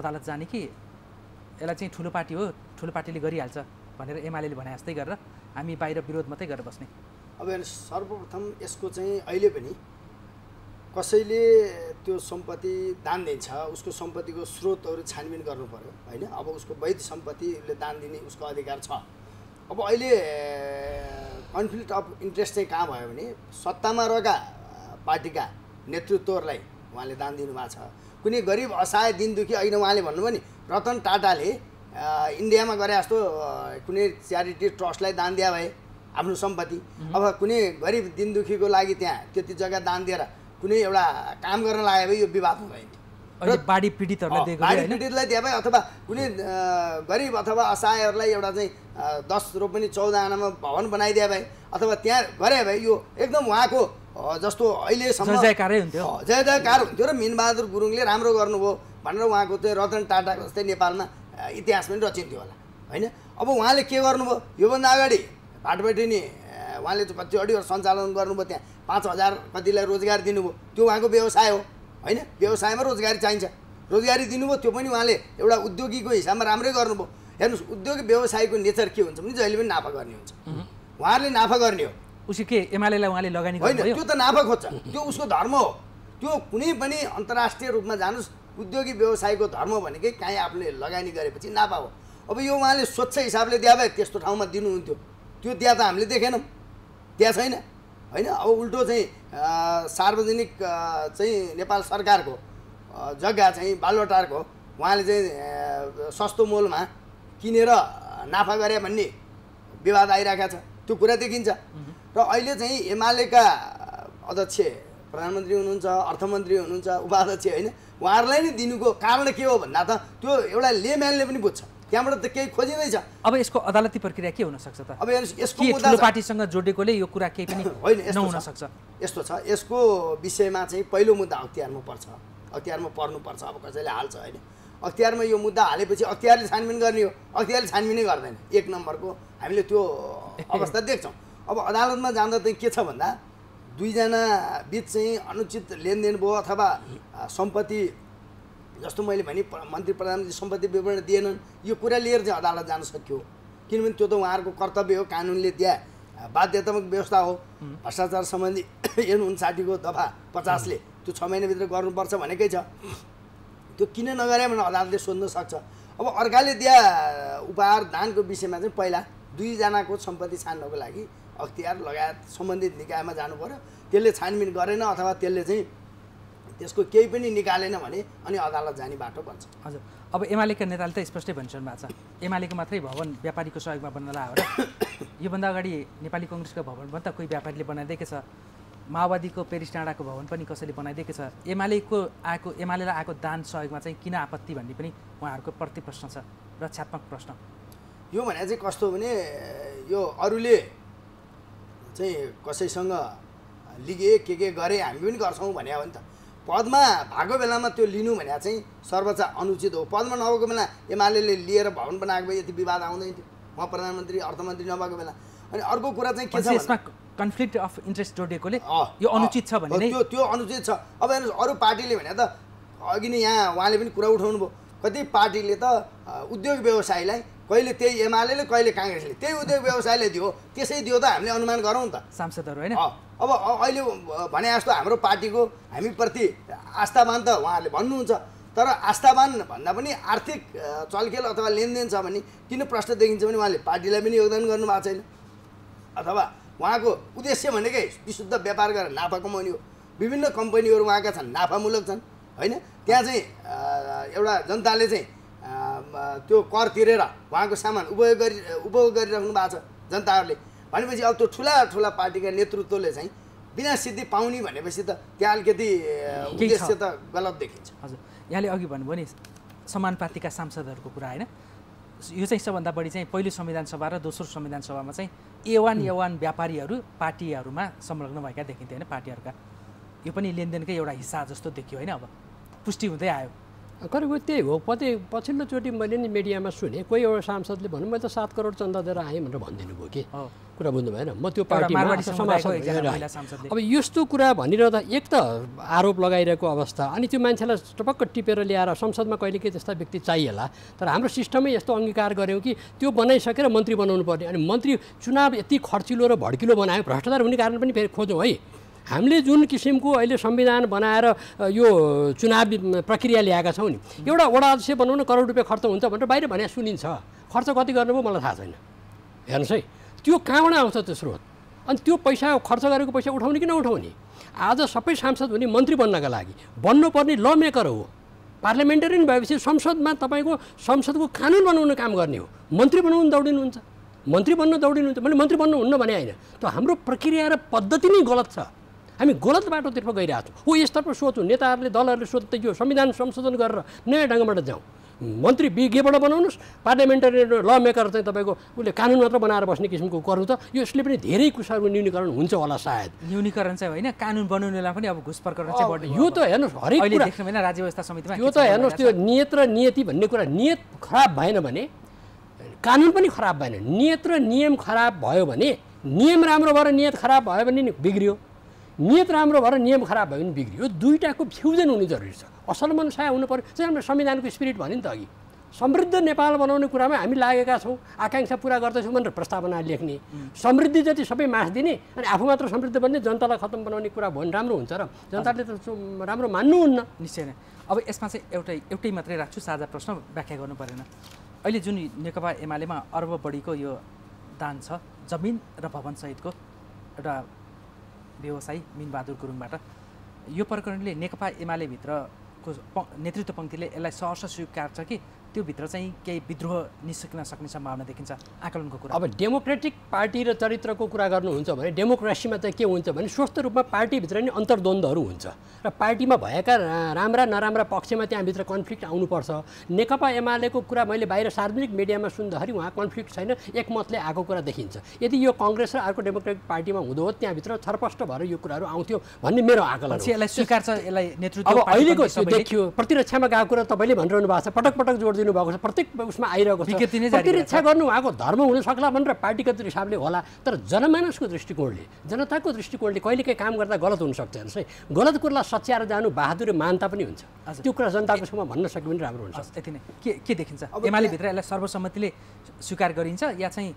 अदालत जाने कि यसलाई चाहिँ ठुलो पार्टी हो ठुलो पार्टीले गरिहाल्छ भनेर एमाले भने जस्तै गरेर हामी बाहिर विरोध मात्रै गरेर बस्ने अब सर्वप्रथम यसको चाहिँ अहिले पनि कसैले त्यो सम्पत्ति दान दिन्छ उसको सम्पत्तिको स्रोतहरू छानबिन गर्नु पऱ्यो होइन अब उसको वैध सम्पत्ति उसले दान दिने उसको अधिकार छ अब अहिले कन्फ्लिक्ट अफ इन्ट्रेस्ट चाहिँ कहाँ भयो भने सत्तामा रहेका पार्टीका नेतृत्वहरूलाई उहाँले दान दिनुभएको छ कुनै गरिब असहाय दिनदुखी अहिले उहाँले भन्नुभयो नि रतन टाटाले इन्डियामा गरे जस्तो कुनै च्यारिटी ट्रस्टलाई दान दिए भए आफ्नो सम्पत्ति अब कुनै गरिब दिनदुखीको लागि त्यहाँ त्यति जग्गा दान दिएर कुनै एउटा काम गर्न लाग्यो भने यो विवाद हुँदैन बाढी पीडितहरूलाई बाढी पीडितलाई दिए भए अथवा कुनै गरिब अथवा असहायहरूलाई एउटा चाहिँ दस रोपनी चौध भवन बनाइदिए भए अथवा त्यहाँ गरे भए यो एकदम उहाँको जस्तो अहिलेसम्म जयकारै हुन्थ्यो जयकार हुन्थ्यो र मिनबहादुर गुरुङले राम्रो गर्नुभयो भनेर उहाँको चाहिँ रतन टाटा जस्तै नेपालमा इतिहास पनि रचिन्थ्यो होला होइन अब उहाँले के गर्नुभयो योभन्दा अगाडि भाटबटिनी उहाँले त्योहरू सञ्चालन गर्नुभयो त्यहाँ पाँच हजार कतिलाई रोजगार दिनुभयो त्यो उहाँको व्यवसाय हो होइन व्यवसायमा रोजगारी चाहिन्छ रोजगारी दिनुभयो त्यो पनि उहाँले एउटा उद्योगीको हिसाबमा राम्रै गर्नुभयो हेर्नुहोस् उद्योग व्यवसायको नेचर के हुन्छ भने जहिले पनि नाफा गर्ने हुन्छ उहाँहरूले नाफा गर्ने हो उसी के एमालेलाई उहाँले लगानी होइन त्यो त नाफा खोज्छ त्यो उसको धर्म हो त्यो कुनै पनि अन्तर्राष्ट्रिय रूपमा जानुहोस् उद्योगी व्यवसायको धर्म भनेकै काहीँ आफूले लगानी गरेपछि नाफा हो अब यो उहाँले स्वच्छ हिसाबले दिए भए त्यस्तो ठाउँमा दिनुहुन्थ्यो त्यो दिया त हामीले देखेनौँ त्यहाँ छैन होइन अब उल्टो चाहिँ सार्वजनिक चाहिँ नेपाल सरकारको जग्गा चाहिँ बालुवाटारको उहाँले चाहिँ सस्तो मोलमा किनेर नाफा गरे भन्ने विवाद आइरहेको छ त्यो कुरा देखिन्छ र अहिले चाहिँ एमालेका अध्यक्ष प्रधानमन्त्री हुनुहुन्छ अर्थमन्त्री हुनुहुन्छ उपाध्यक्ष होइन उहाँहरूलाई नै दिनुको कारण के हो भन्दा त त्यो एउटा लेम्यानले पनि बुझ्छ त्यहाँबाट त केही खोजिँदैछ अब यसको अदालती प्रक्रिया के हुनसक्छ त अब यसको ठुलो पार्टीसँग जोडेकोले यो कुरा केही पनि होइन नहुन यस्तो छ यसको विषयमा चाहिँ पहिलो मुद्दा अख्तियारमा पर्छ अख्तियारमा पर्नुपर्छ अब कसैले हाल्छ होइन अख्तियारमा यो मुद्दा हालेपछि अख्तियारले छानबिन गर्ने हो अख्तियारले छानबिनै गर्दैन एक नम्बरको हामीले त्यो अवस्था देख्छौँ अब अदालतमा जाँदा चाहिँ के छ भन्दा दुईजना बिच चाहिँ अनुचित लेनदेन भयो अथवा सम्पत्ति जस्तो मैले भने मन्त्री प्रधानले सम्पत्ति विवरण दिएनन् यो कुरा लिएर चाहिँ अदालत जान सक्यो किनभने त्यो त उहाँहरूको कर्तव्य हो कानुनले दिए बाध्यतात्मक व्यवस्था हो भ्रष्टाचार सम्बन्धी एन उन्साठीको दफा पचासले त्यो छ महिनाभित्र गर्नुपर्छ भनेकै छ त्यो किन नगरे भने अदालतले सोध्न सक्छ अब अर्काले दिया उपहार दानको विषयमा चाहिँ पहिला दुईजनाको सम्पत्ति छान्नको लागि अख्तियार लगायत सम्बन्धित निकायमा जानु पऱ्यो त्यसले छानबिन गरेन अथवा त्यसले चाहिँ यसको केही पनि निकालेन भने अनि अदालत जाने बाटो बन्छ हजुर अब एमालेका नेताले त स्पष्टै भनिसक्नु भएको छ एमालेको मात्रै भवन व्यापारीको सहयोगमा बन्नला होला योभन्दा अगाडि नेपाली कङ्ग्रेसको भवन पनि त कोही व्यापारीले बनाइदिएको छ माओवादीको पेरिस डाँडाको भवन पनि कसैले बनाइदिएको छ एमालेको आएको एमालेलाई आएको दान सहयोगमा चाहिँ किन आपत्ति भन्ने पनि उहाँहरूको प्रति प्रश्न छ रक्षात्मक प्रश्न यो भने चाहिँ कस्तो भने यो अरूले चाहिँ कसैसँग लिगे के के गरे हामी पनि गर्छौँ भने हो नि त पदमा भएको बेलामा त्यो लिनु भनेर चाहिँ सर्वोच्च अनुचित हो पदमा नभएको बेला एमाले लिएर भवन बनाएको भए यति विवाद आउँदैन थियो म प्रधानमन्त्री अर्थमन्त्री नभएको बेला अनि अर्को कुरा चाहिँ के छ यसमा कन्फ्लिक्ट अफ इन्ट्रेस्ट जोडिएकोले यो अनुचित छ भने त्यो त्यो अनुचित छ अब हेर्नुहोस् अरू पार्टीले भने त अघि नै यहाँ उहाँले पनि कुरा उठाउनु भयो कति पार्टीले त उद्योग व्यवसायलाई कहिले त्यही एमाले कहिले काङ्ग्रेसले त्यही उद्योग व्यवसायले दियो त्यसै दियो त हामीले अनुमान गरौँ त सांसदहरू होइन अब अहिले भने जस्तो हाम्रो पार्टीको हामीप्रति आस्थावान त उहाँहरूले भन्नुहुन्छ तर आस्थावान भन्दा पनि आर्थिक चलखेल अथवा लेनदेन छ भने किन प्रश्न देखिन्छ भने उहाँले पार्टीलाई पनि योगदान गर्नुभएको छैन अथवा उहाँको उद्देश्य भनेकै विशुद्ध व्यापार गरेर नाफा कमाउने हो विभिन्न कम्पनीहरू उहाँका छन् नाफामूलक छन् होइन त्यहाँ चाहिँ एउटा जनताले चाहिँ त्यो कर तिरेर उहाँको सामान उपयोग गरि उपयोग गरिराख्नु भएको छ जनताहरूले भनेपछि अब त्यो ठुला ठुला पार्टीका नेतृत्वले चाहिँ बिना सिद्धि पाउने भनेपछि त त्यहाँ अलिकति उद्देश्य त गलत देखिन्छ हजुर यहाँले अघि भन्नुभयो नि पार्टीका सांसदहरूको कुरा होइन यो चाहिँ सबभन्दा बढी चाहिँ पहिलो संविधान सभा र दोस्रो संविधान सभामा चाहिँ ए वान ए वान व्यापारीहरू पार्टीहरूमा संलग्न भएका देखिन्थे होइन पार्टीहरूका यो पनि लेनदेनकै एउटा हिस्सा जस्तो देखियो होइन अब पुष्टि हुँदै आयो करिब त्यही हो पति पछिल्लोचोटि मैले नि मिडियामा सुने कोही एउटा सांसदले भनौँ मैले त सात करोड चन्दा दिएर आएँ भनेर भनिदिनु भयो कि कुरा बुझ्नु भएन म त्यो पार्टीमा अब यस्तो कुरा भनिरहँदा एक त आरोप लगाइरहेको अवस्था अनि त्यो मान्छेलाई टपक्क टिपेर ल्याएर संसदमा कहिले के त्यस्ता व्यक्ति चाहिएला तर हाम्रो सिस्टमै यस्तो अङ्गीकार गऱ्यौँ कि त्यो बनाइसकेर मन्त्री बनाउनु पर्ने अनि मन्त्री चुनाव यति खर्चिलो र भड्किलो बनायो भ्रष्टाचार हुने कारण पनि फेरि खोजौँ है हामीले जुन किसिमको अहिले संविधान बनाएर यो चुनावी प्रक्रिया ल्याएका छौँ नि एउटा वडा अध्यक्ष बनाउन करोड रुपियाँ खर्च हुन्छ भनेर बाहिर भने सुनिन्छ खर्च कति गर्नुभयो मलाई थाहा छैन हेर्नुहोस् है त्यो कहाँबाट आउँछ त्यो स्रोत अनि त्यो पैसा खर्च गरेको पैसा उठाउने कि नउठाउने आज सबै सांसद हुने मन्त्री बन्नका लागि बन्नुपर्ने ल मेकर हो पार्लियामेन्टेरियन भएपछि संसदमा तपाईँको संसदको कानुन बनाउने काम गर्ने हो मन्त्री बनाउनु दौडिनुहुन्छ मन्त्री बन्न दौडिनुहुन्छ मैले मन्त्री बन्नुहुन्न भने होइन त हाम्रो प्रक्रिया र पद्धति नै गलत छ हामी गलत बाटोतिर्फ गइरहेको छौँ हो यसतर्फ सोचौँ नेताहरूले दलहरूले सोध्दै यो संविधान संशोधन गरेर नयाँ ढङ्गबाट जाउँ मन्त्री विज्ञबाट बनाउनुहोस् पार्लियामेन्टरी ल मेकर चाहिँ तपाईँको उसले कानुन मात्र बनाएर बस्ने किसिमको गर्नु त यसले पनि धेरै कुसाहरूको न्यूनीकरण हुन्छ होला सायद न्यूनीकरण चाहिँ होइन कानुन बनाउनेलाई पनि अब घुस चाहिँ यो त हेर्नुहोस् हरेक राज्य व्यवस्था समितिमा यो त हेर्नुहोस् त्यो नियत र नियति भन्ने कुरा नियत खराब भएन भने कानुन पनि खराब भएन नियत र नियम खराब भयो भने नियम राम्रो भएर नियत खराब भयो भने नि बिग्रियो नियत राम्रो भएर नियम खराब भयो भने बिग्रियो दुइटाको फ्युजन हुने जरुरी छ असल मनसाय हुनु पऱ्यो चाहिँ हाम्रो संविधानको स्पिरिट भन्यो नि त अघि समृद्ध नेपाल बनाउने कुरामा हामी लागेका छौँ आकाङ्क्षा पुरा गर्दैछौँ भनेर प्रस्तावना लेख्ने समृद्धि जति सबै मास दिने अनि आफू मात्र समृद्ध बन्ने जनतालाई खत्तम बनाउने कुरा भयो भने राम्रो हुन्छ र जनताले त राम्रो मान्नुहुन्न निश्चय नै अब यसमा चाहिँ एउटै एउटै मात्रै राख्छु साझा प्रश्न व्याख्या गर्नु परेन अहिले जुन नेकपा एमालेमा अर्ब बढीको यो दान छ जमिन र भवनसहितको एउटा व्यवसायी मिनबहादुर गुरुङबाट यो प्रकरणले नेकपा एमालेभित्रको नेतृत्व पङ्क्तिले यसलाई सहर्ष स्वीकार्छ कि त्योभित्र चाहिँ केही विद्रोह निस्किन सक्ने सम्भावना देखिन्छ आकलनको कुरा अब डेमोक्रेटिक पार्टी र चरित्रको कुरा गर्नुहुन्छ भने डेमोक्रेसीमा चाहिँ के हुन्छ भने स्वस्थ रूपमा पार्टीभित्र नै अन्तर्द्वन्द्वहरू हुन्छ र पार्टीमा भएका राम्रा नराम्रा पक्षमा त्यहाँभित्र कन्फ्लिक्ट आउनुपर्छ नेकपा एमालेको कुरा मैले बाहिर सार्वजनिक मिडियामा सुन्दाखेरि उहाँ कन्फ्लिक्ट छैन एकमतले आएको कुरा देखिन्छ यदि यो कङ्ग्रेस र अर्को डेमोक्रेटिक पार्टीमा हुँदो हो त्यहाँभित्र छरपष्ट भएर यो कुराहरू आउँथ्यो भन्ने मेरो आकलन यसलाई स्वीकार छ यसलाई नेतृत्व अहिलेको देखियो प्रतिरक्षामा गएको कुरा तपाईँले भनिरहनु भएको छ पटक पटक जोड भएको छ प्रत्येक उसमा आइरहेको छ प्रतिरक्षा गर्नु उहाँको धर्म हुन सक्ला भनेर पार्टीगत हिसाबले होला तर जनमानसको दृष्टिकोणले जनताको दृष्टिकोणले कहिलेकाहीँ काम गर्दा गलत हुनसक्छ हेर्नुहोस् है गलत कुरालाई सच्याएर जानु बहादुर मान्ता पनि हुन्छ त्यो कुरा जनताको छेउमा भन्न सक्यो भने राम्रो हुन्छ त्यति नै के के देखिन्छ एमाले भित्र यसलाई सर्वसम्मतिले स्वीकार गरिन्छ या चाहिँ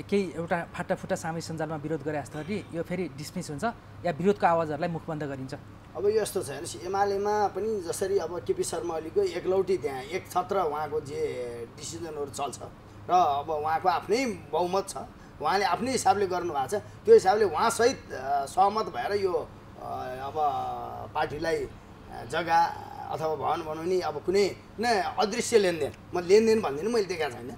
केही एउटा फाटाफुट्टा सामाजिक सञ्जालमा विरोध गरे कि यो फेरि डिसमिस हुन्छ या विरोधको आवाजहरूलाई मुखबन्द गरिन्छ अब यस्तो छ हेर्नुहोस् एमालेमा पनि जसरी अब केपी शर्मा ओलीको एकलौटी त्यहाँ एक छत्र उहाँको जे डिसिजनहरू चल्छ र अब उहाँको आफ्नै बहुमत छ उहाँले आफ्नै हिसाबले गर्नुभएको छ त्यो हिसाबले उहाँसहित सहमत भएर यो अब पार्टीलाई जग्गा अथवा भवन बनाउने अब कुनै न अदृश्य लेनदेन म लेनदेन भन्दिनँ मैले देखाएको छैन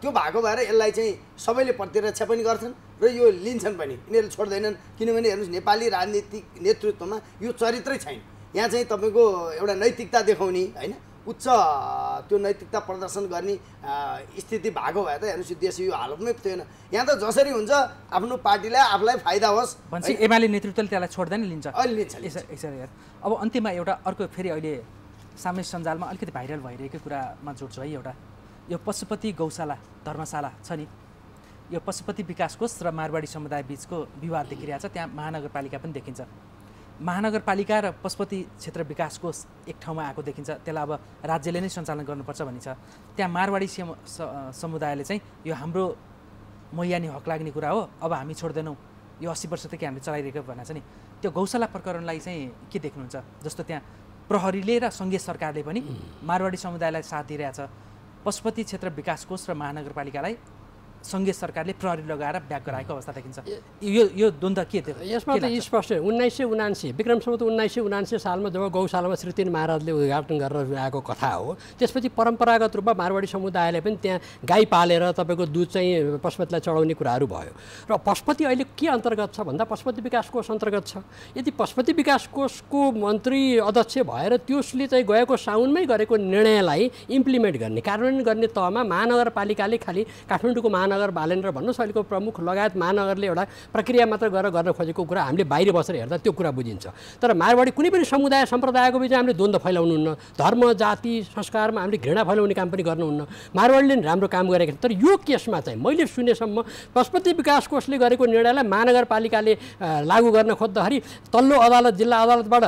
त्यो भएको भएर यसलाई चाहिँ सबैले प्रतिरक्षा पनि गर्छन् र यो लिन्छन् पनि यिनीहरूले छोड्दैनन् किनभने हेर्नुहोस् नेपाली राजनीतिक नेतृत्वमा यो चरित्रै छैन यहाँ चाहिँ तपाईँको एउटा नैतिकता देखाउने होइन उच्च त्यो नैतिकता प्रदर्शन गर्ने स्थिति भएको भए त हेर्नुहोस् देश यो हालतमै थिएन यहाँ त जसरी हुन्छ आफ्नो पार्टीलाई आफूलाई फाइदा होस् भन्छ एमाले नेतृत्वले त्यसलाई छोड्दैन लिन्छ अहिले लिन्छ अब अन्तिममा एउटा अर्को फेरि अहिले सामाजिक सञ्जालमा अलिकति भाइरल भइरहेको कुरामा जोड्छु है एउटा यो पशुपति गौशाला धर्मशाला छ नि यो पशुपति विकास कोष र मारवाडी समुदाय बिचको विवाद देखिरहेको छ त्यहाँ महानगरपालिका पनि देखिन्छ महानगरपालिका र पशुपति क्षेत्र विकास कोष एक ठाउँमा आएको देखिन्छ त्यसलाई अब राज्यले नै सञ्चालन गर्नुपर्छ भनिन्छ त्यहाँ मारवाडी समुदायले चाहिँ यो हाम्रो मैयानी हक लाग्ने कुरा हो अब हामी छोड्दैनौँ यो अस्सी वर्षदेखि हामीले चलाइरहेको भन्ने छ नि त्यो गौशाला प्रकरणलाई चाहिँ के देख्नुहुन्छ जस्तो त्यहाँ प्रहरीले र सङ्घीय सरकारले पनि मारवाडी समुदायलाई साथ दिइरहेछ पशुपति क्षेत्र विकास कोष र महानगरपालिकालाई सङ्घीय सरकारले प्रहरी लगाएर ब्याक गराएको अवस्था देखिन्छ यो यो द्वन्द्व के थियो यसमा त स्पष्ट उन्नाइस सय उनासी विक्रमसम्म उन्नाइस सय उनासी सालमा जब गौशालामा श्रीतिन महाराजले उद्घाटन गरेर आएको कथा हो त्यसपछि परम्परागत रूपमा मारवाडी समुदायले पनि त्यहाँ गाई पालेर तपाईँको दुध चाहिँ पशुपतिलाई चढाउने कुराहरू भयो र पशुपति अहिले के अन्तर्गत छ भन्दा पशुपति विकास कोष अन्तर्गत छ यदि पशुपति विकास कोषको मन्त्री अध्यक्ष भएर त्यसले चाहिँ गएको साउनमै गरेको निर्णयलाई इम्प्लिमेन्ट गर्ने कार्यान्वयन गर्ने तहमा महानगरपालिकाले खालि काठमाडौँको महान महानगर बालेन्द्र भन्नुहोस् अहिलेको प्रमुख लगायत महानगरले एउटा प्रक्रिया मात्र गरेर गर्न खोजेको कुरा हामीले बाहिर बसेर हेर्दा त्यो कुरा बुझिन्छ तर मारवाडी कुनै पनि समुदाय सम्प्रदायको बिचमा हामीले द्वन्द्व फैलाउनुहुन्न धर्म जाति संस्कारमा हामीले घृणा फैलाउने काम पनि गर्नुहुन्न मारवाडीले पनि राम्रो काम गरेको तर यो केसमा चाहिँ मैले सुनेसम्म पशुपति विकास कोषले गरेको निर्णयलाई महानगरपालिकाले लागू गर्न खोज्दाखेरि तल्लो अदालत जिल्ला अदालतबाट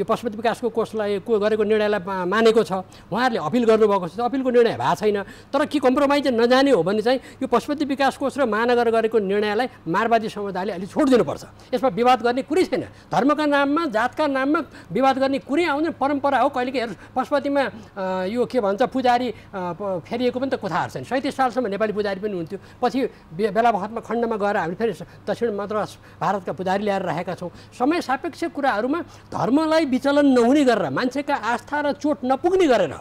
यो पशुपति विकासको कोषलाई को गरेको निर्णयलाई मानेको छ उहाँहरूले अपिल गर्नुभएको छ अपिलको निर्णय भएको छैन तर के कम्प्रोमाइज नजाने हो भने चाहिँ यो पशुपति विकास कोष र महानगर गरेको निर्णयलाई मारवादी समुदायले अहिले छोड दिनुपर्छ यसमा विवाद गर्ने कुरै छैन धर्मका नाममा जातका नाममा विवाद गर्ने कुरै आउँदैन परम्परा हो कहिले हेर्नु पशुपतिमा यो के भन्छ पुजारी फेरिएको पनि त कथाहरू छैन सैतिस सालसम्म नेपाली पुजारी पनि हुन्थ्यो पछि बेला बखतमा खण्डमा गएर हामी फेरि दक्षिण मद्रास भारतका पुजारी ल्याएर राखेका छौँ समय सापेक्ष कुराहरूमा धर्मलाई विचलन नहुने गरेर मान्छेका आस्था र चोट नपुग्ने गरेर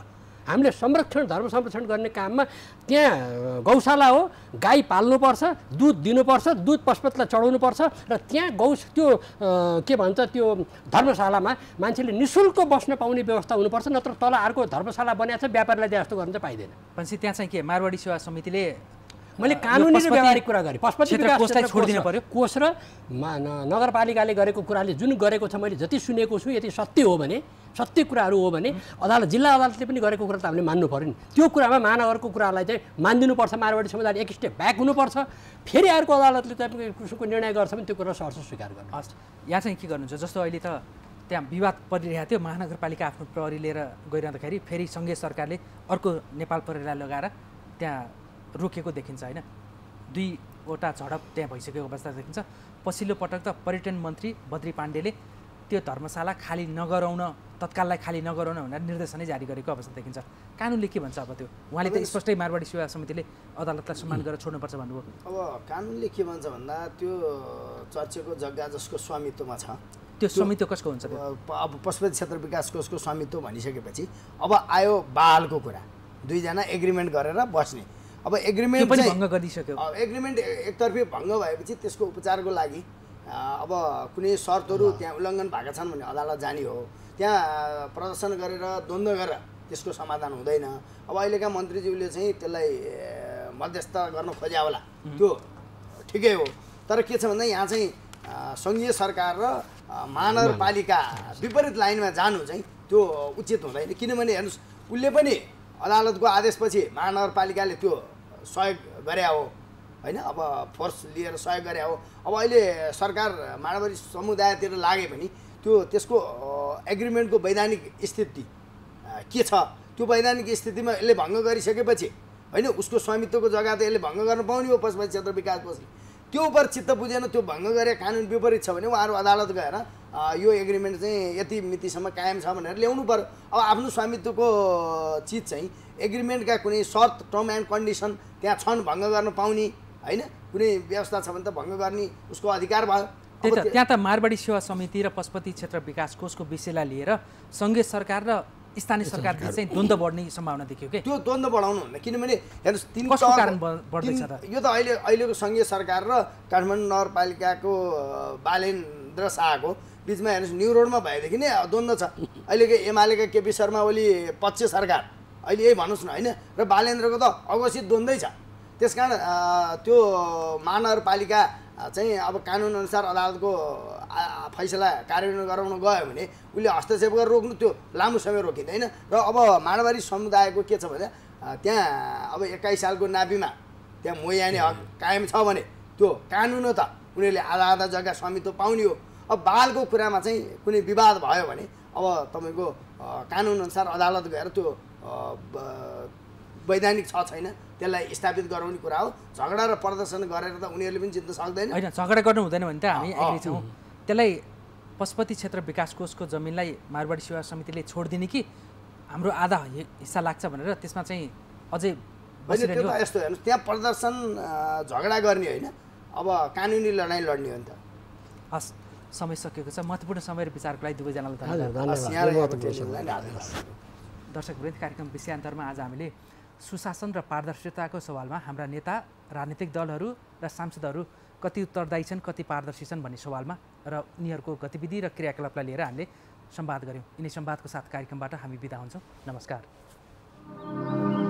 हामीले संरक्षण धर्म संरक्षण गर्ने काममा त्यहाँ गौशाला हो गाई पाल्नुपर्छ दुध दिनुपर्छ दुध पशुपतिलाई चढाउनुपर्छ र त्यहाँ गौ त्यो के भन्छ त्यो धर्मशालामा मान्छेले नि शुल्क बस्न पाउने व्यवस्था हुनुपर्छ नत्र तल अर्को धर्मशाला बनाएको छ व्यापारीलाई त्यहाँ जस्तो गर्नु चाहिँ पाइँदैन भनेपछि त्यहाँ चाहिँ के मारवाडी सेवा समितिले मैले कानुनी र व्यवहारिक कुरा गरेँ पशुपति कोषलाई छोडिदिनु पर्यो कोष र नगरपालिकाले गरेको कुराले जुन गरेको छ मैले जति सुनेको छु यदि सत्य हो भने सत्य कुराहरू हो भने अदालत जिल्ला अदालतले पनि गरेको कुरा त हामीले मान्नु पऱ्यो नि त्यो कुरामा महानगरको कुरालाई चाहिँ मानिदिनुपर्छ मारवाडी समुदायले एक स्टेप ब्याक हुनुपर्छ फेरि अर्को अदालतले तपाईँको निर्णय गर्छ भने त्यो कुरा सर्छ स्वीकार गर्नु हस् यहाँ चाहिँ के गर्नुहुन्छ जस्तो अहिले त त्यहाँ विवाद परिरहेको थियो महानगरपालिका आफ्नो प्रहरी लिएर गइरहँदाखेरि फेरि सङ्घीय सरकारले अर्को नेपाल प्रहरीलाई लगाएर त्यहाँ रोकेको देखिन्छ होइन दुईवटा झडप त्यहाँ भइसकेको अवस्था देखिन्छ पछिल्लो पटक त पर्यटन मन्त्री बद्री पाण्डेले त्यो धर्मशाला खाली नगराउन तत्काललाई खाली नगराउन भनेर निर्देशनै जारी गरेको अवस्था देखिन्छ कानुनले के भन्छ अब त्यो उहाँले त स्पष्टै मारवाडी सेवा समितिले अदालतलाई सम्मान गरेर छोड्नुपर्छ भन्नुभयो अब कानुनले के भन्छ भन्दा त्यो चर्चेको जग्गा जसको स्वामित्वमा छ त्यो स्वामित्व कसको हुन्छ अब पशुपति क्षेत्र विकास कोषको स्वामित्व भनिसकेपछि अब आयो बहालको कुरा दुईजना एग्रिमेन्ट गरेर बस्ने अब एग्रिमेन्ट पनि भङ्ग गरिसक्यो एग्रिमेन्ट एकतर्फी भङ्ग भएपछि त्यसको उपचारको लागि अब कुनै सर्तहरू त्यहाँ उल्लङ्घन भएका छन् भने अदालत जाने हो त्यहाँ प्रदर्शन गरेर द्वन्द्व गरेर त्यसको समाधान हुँदैन अब अहिलेका मन्त्रीज्यूले चाहिँ त्यसलाई मध्यस्थ गर्न खोज्या होला त्यो ठिकै हो तर के छ भन्दा यहाँ चाहिँ सङ्घीय सरकार र महानगरपालिका विपरीत लाइनमा जानु चाहिँ त्यो उचित हुँदैन किनभने हेर्नुहोस् उसले पनि अदालतको आदेशपछि महानगरपालिकाले त्यो सहयोग गरे हो होइन अब फोर्स लिएर सहयोग गरे हो अब अहिले सरकार माडवारी समुदायतिर लाग्यो भने त्यो त्यसको एग्रिमेन्टको वैधानिक स्थिति के छ त्यो वैधानिक स्थितिमा यसले भङ्ग गरिसकेपछि होइन उसको स्वामित्वको जग्गा त यसले भङ्ग गर्न पाउने हो पशुपति क्षेत्र विकास कोषले त्यो उप चित्त बुझेन त्यो भङ्ग गरे कानुन विपरीत छ भने उहाँहरू अदालत गएर यो एग्रिमेन्ट चाहिँ यति मितिसम्म कायम छ भनेर ल्याउनु पऱ्यो अब आफ्नो स्वामित्वको चिज चाहिँ एग्रिमेन्टका कुनै सर्त टर्म एन्ड कन्डिसन त्यहाँ छन् भङ्ग गर्न पाउने होइन कुनै व्यवस्था छ भने त भङ्ग गर्ने उसको अधिकार भयो त्यही त त्यहाँ त मारवाडी सेवा समिति र पशुपति क्षेत्र विकास कोषको विषयलाई लिएर सङ्घीय सरकार र स्थानीय सरकार चाहिँ द्वन्द्व बढ्ने सम्भावना देखियो कि त्यो द्वन्द्व बढाउनु हुन्न किनभने हेर्नुहोस् तिन कारण यो त अहिले अहिलेको सङ्घीय सरकार र काठमाडौँ नगरपालिकाको बालेन्द्र शाहको बिचमा हेर्नुहोस् न्यु रोडमा भएदेखि नै द्वन्द्व छ अहिलेको एमालेका केपी शर्मा ओली पक्ष सरकार अहिले यही भन्नुहोस् न होइन र बालेन्द्रको त अघोषित द्वन्द्वै छ त्यस कारण त्यो महानगरपालिका चाहिँ अब कानुनअनुसार अदालतको फैसला कार्यान्वयन गराउन गयो भने उसले हस्तक्षेप गरेर रोक्नु त्यो लामो समय रोकिँदैन र अब माडबारी समुदायको के छ भने त्यहाँ अब एक्काइस सालको नापीमा त्यहाँ मोयाने हक कायम छ भने त्यो कानुन त उनीहरूले आधा आधा जग्गा स्वामित्व पाउने हो अब बालको कुरामा चाहिँ कुनै विवाद भयो भने अब तपाईँको कानुनअनुसार अदालत गएर त्यो वैधानिक छ छैन त्यसलाई स्थापित गराउने कुरा हो झगडा र प्रदर्शन गरेर त उनीहरूले पनि जित्न सक्दैन होइन झगडा गर्नु हुँदैन भने त हामी एग्री छौँ त्यसलाई पशुपति क्षेत्र विकास कोषको जमिनलाई मारवाडी सेवा समितिले छोडिदिने कि हाम्रो आधा हिस्सा लाग्छ भनेर त्यसमा चाहिँ अझै होइन त्यो त यस्तो हेर्नुहोस् त्यहाँ प्रदर्शन झगडा गर्ने होइन अब कानुनी लडाइँ लड्ने हो नि त हस् समय सकेको छ महत्त्वपूर्ण समय र विचारको लागि दुवैजनालाई धन्यवाद दर्शक दर्शकवृन्द कार्यक्रम विषयान्तरमा आज हामीले सुशासन र पारदर्शिताको सवालमा हाम्रा नेता राजनीतिक दलहरू र सांसदहरू कति उत्तरदायी छन् कति पारदर्शी छन् भन्ने सवालमा र उनीहरूको गतिविधि र क्रियाकलापलाई लिएर हामीले सम्वाद गऱ्यौँ यिनै सम्वादको साथ कार्यक्रमबाट हामी बिदा हुन्छौँ नमस्कार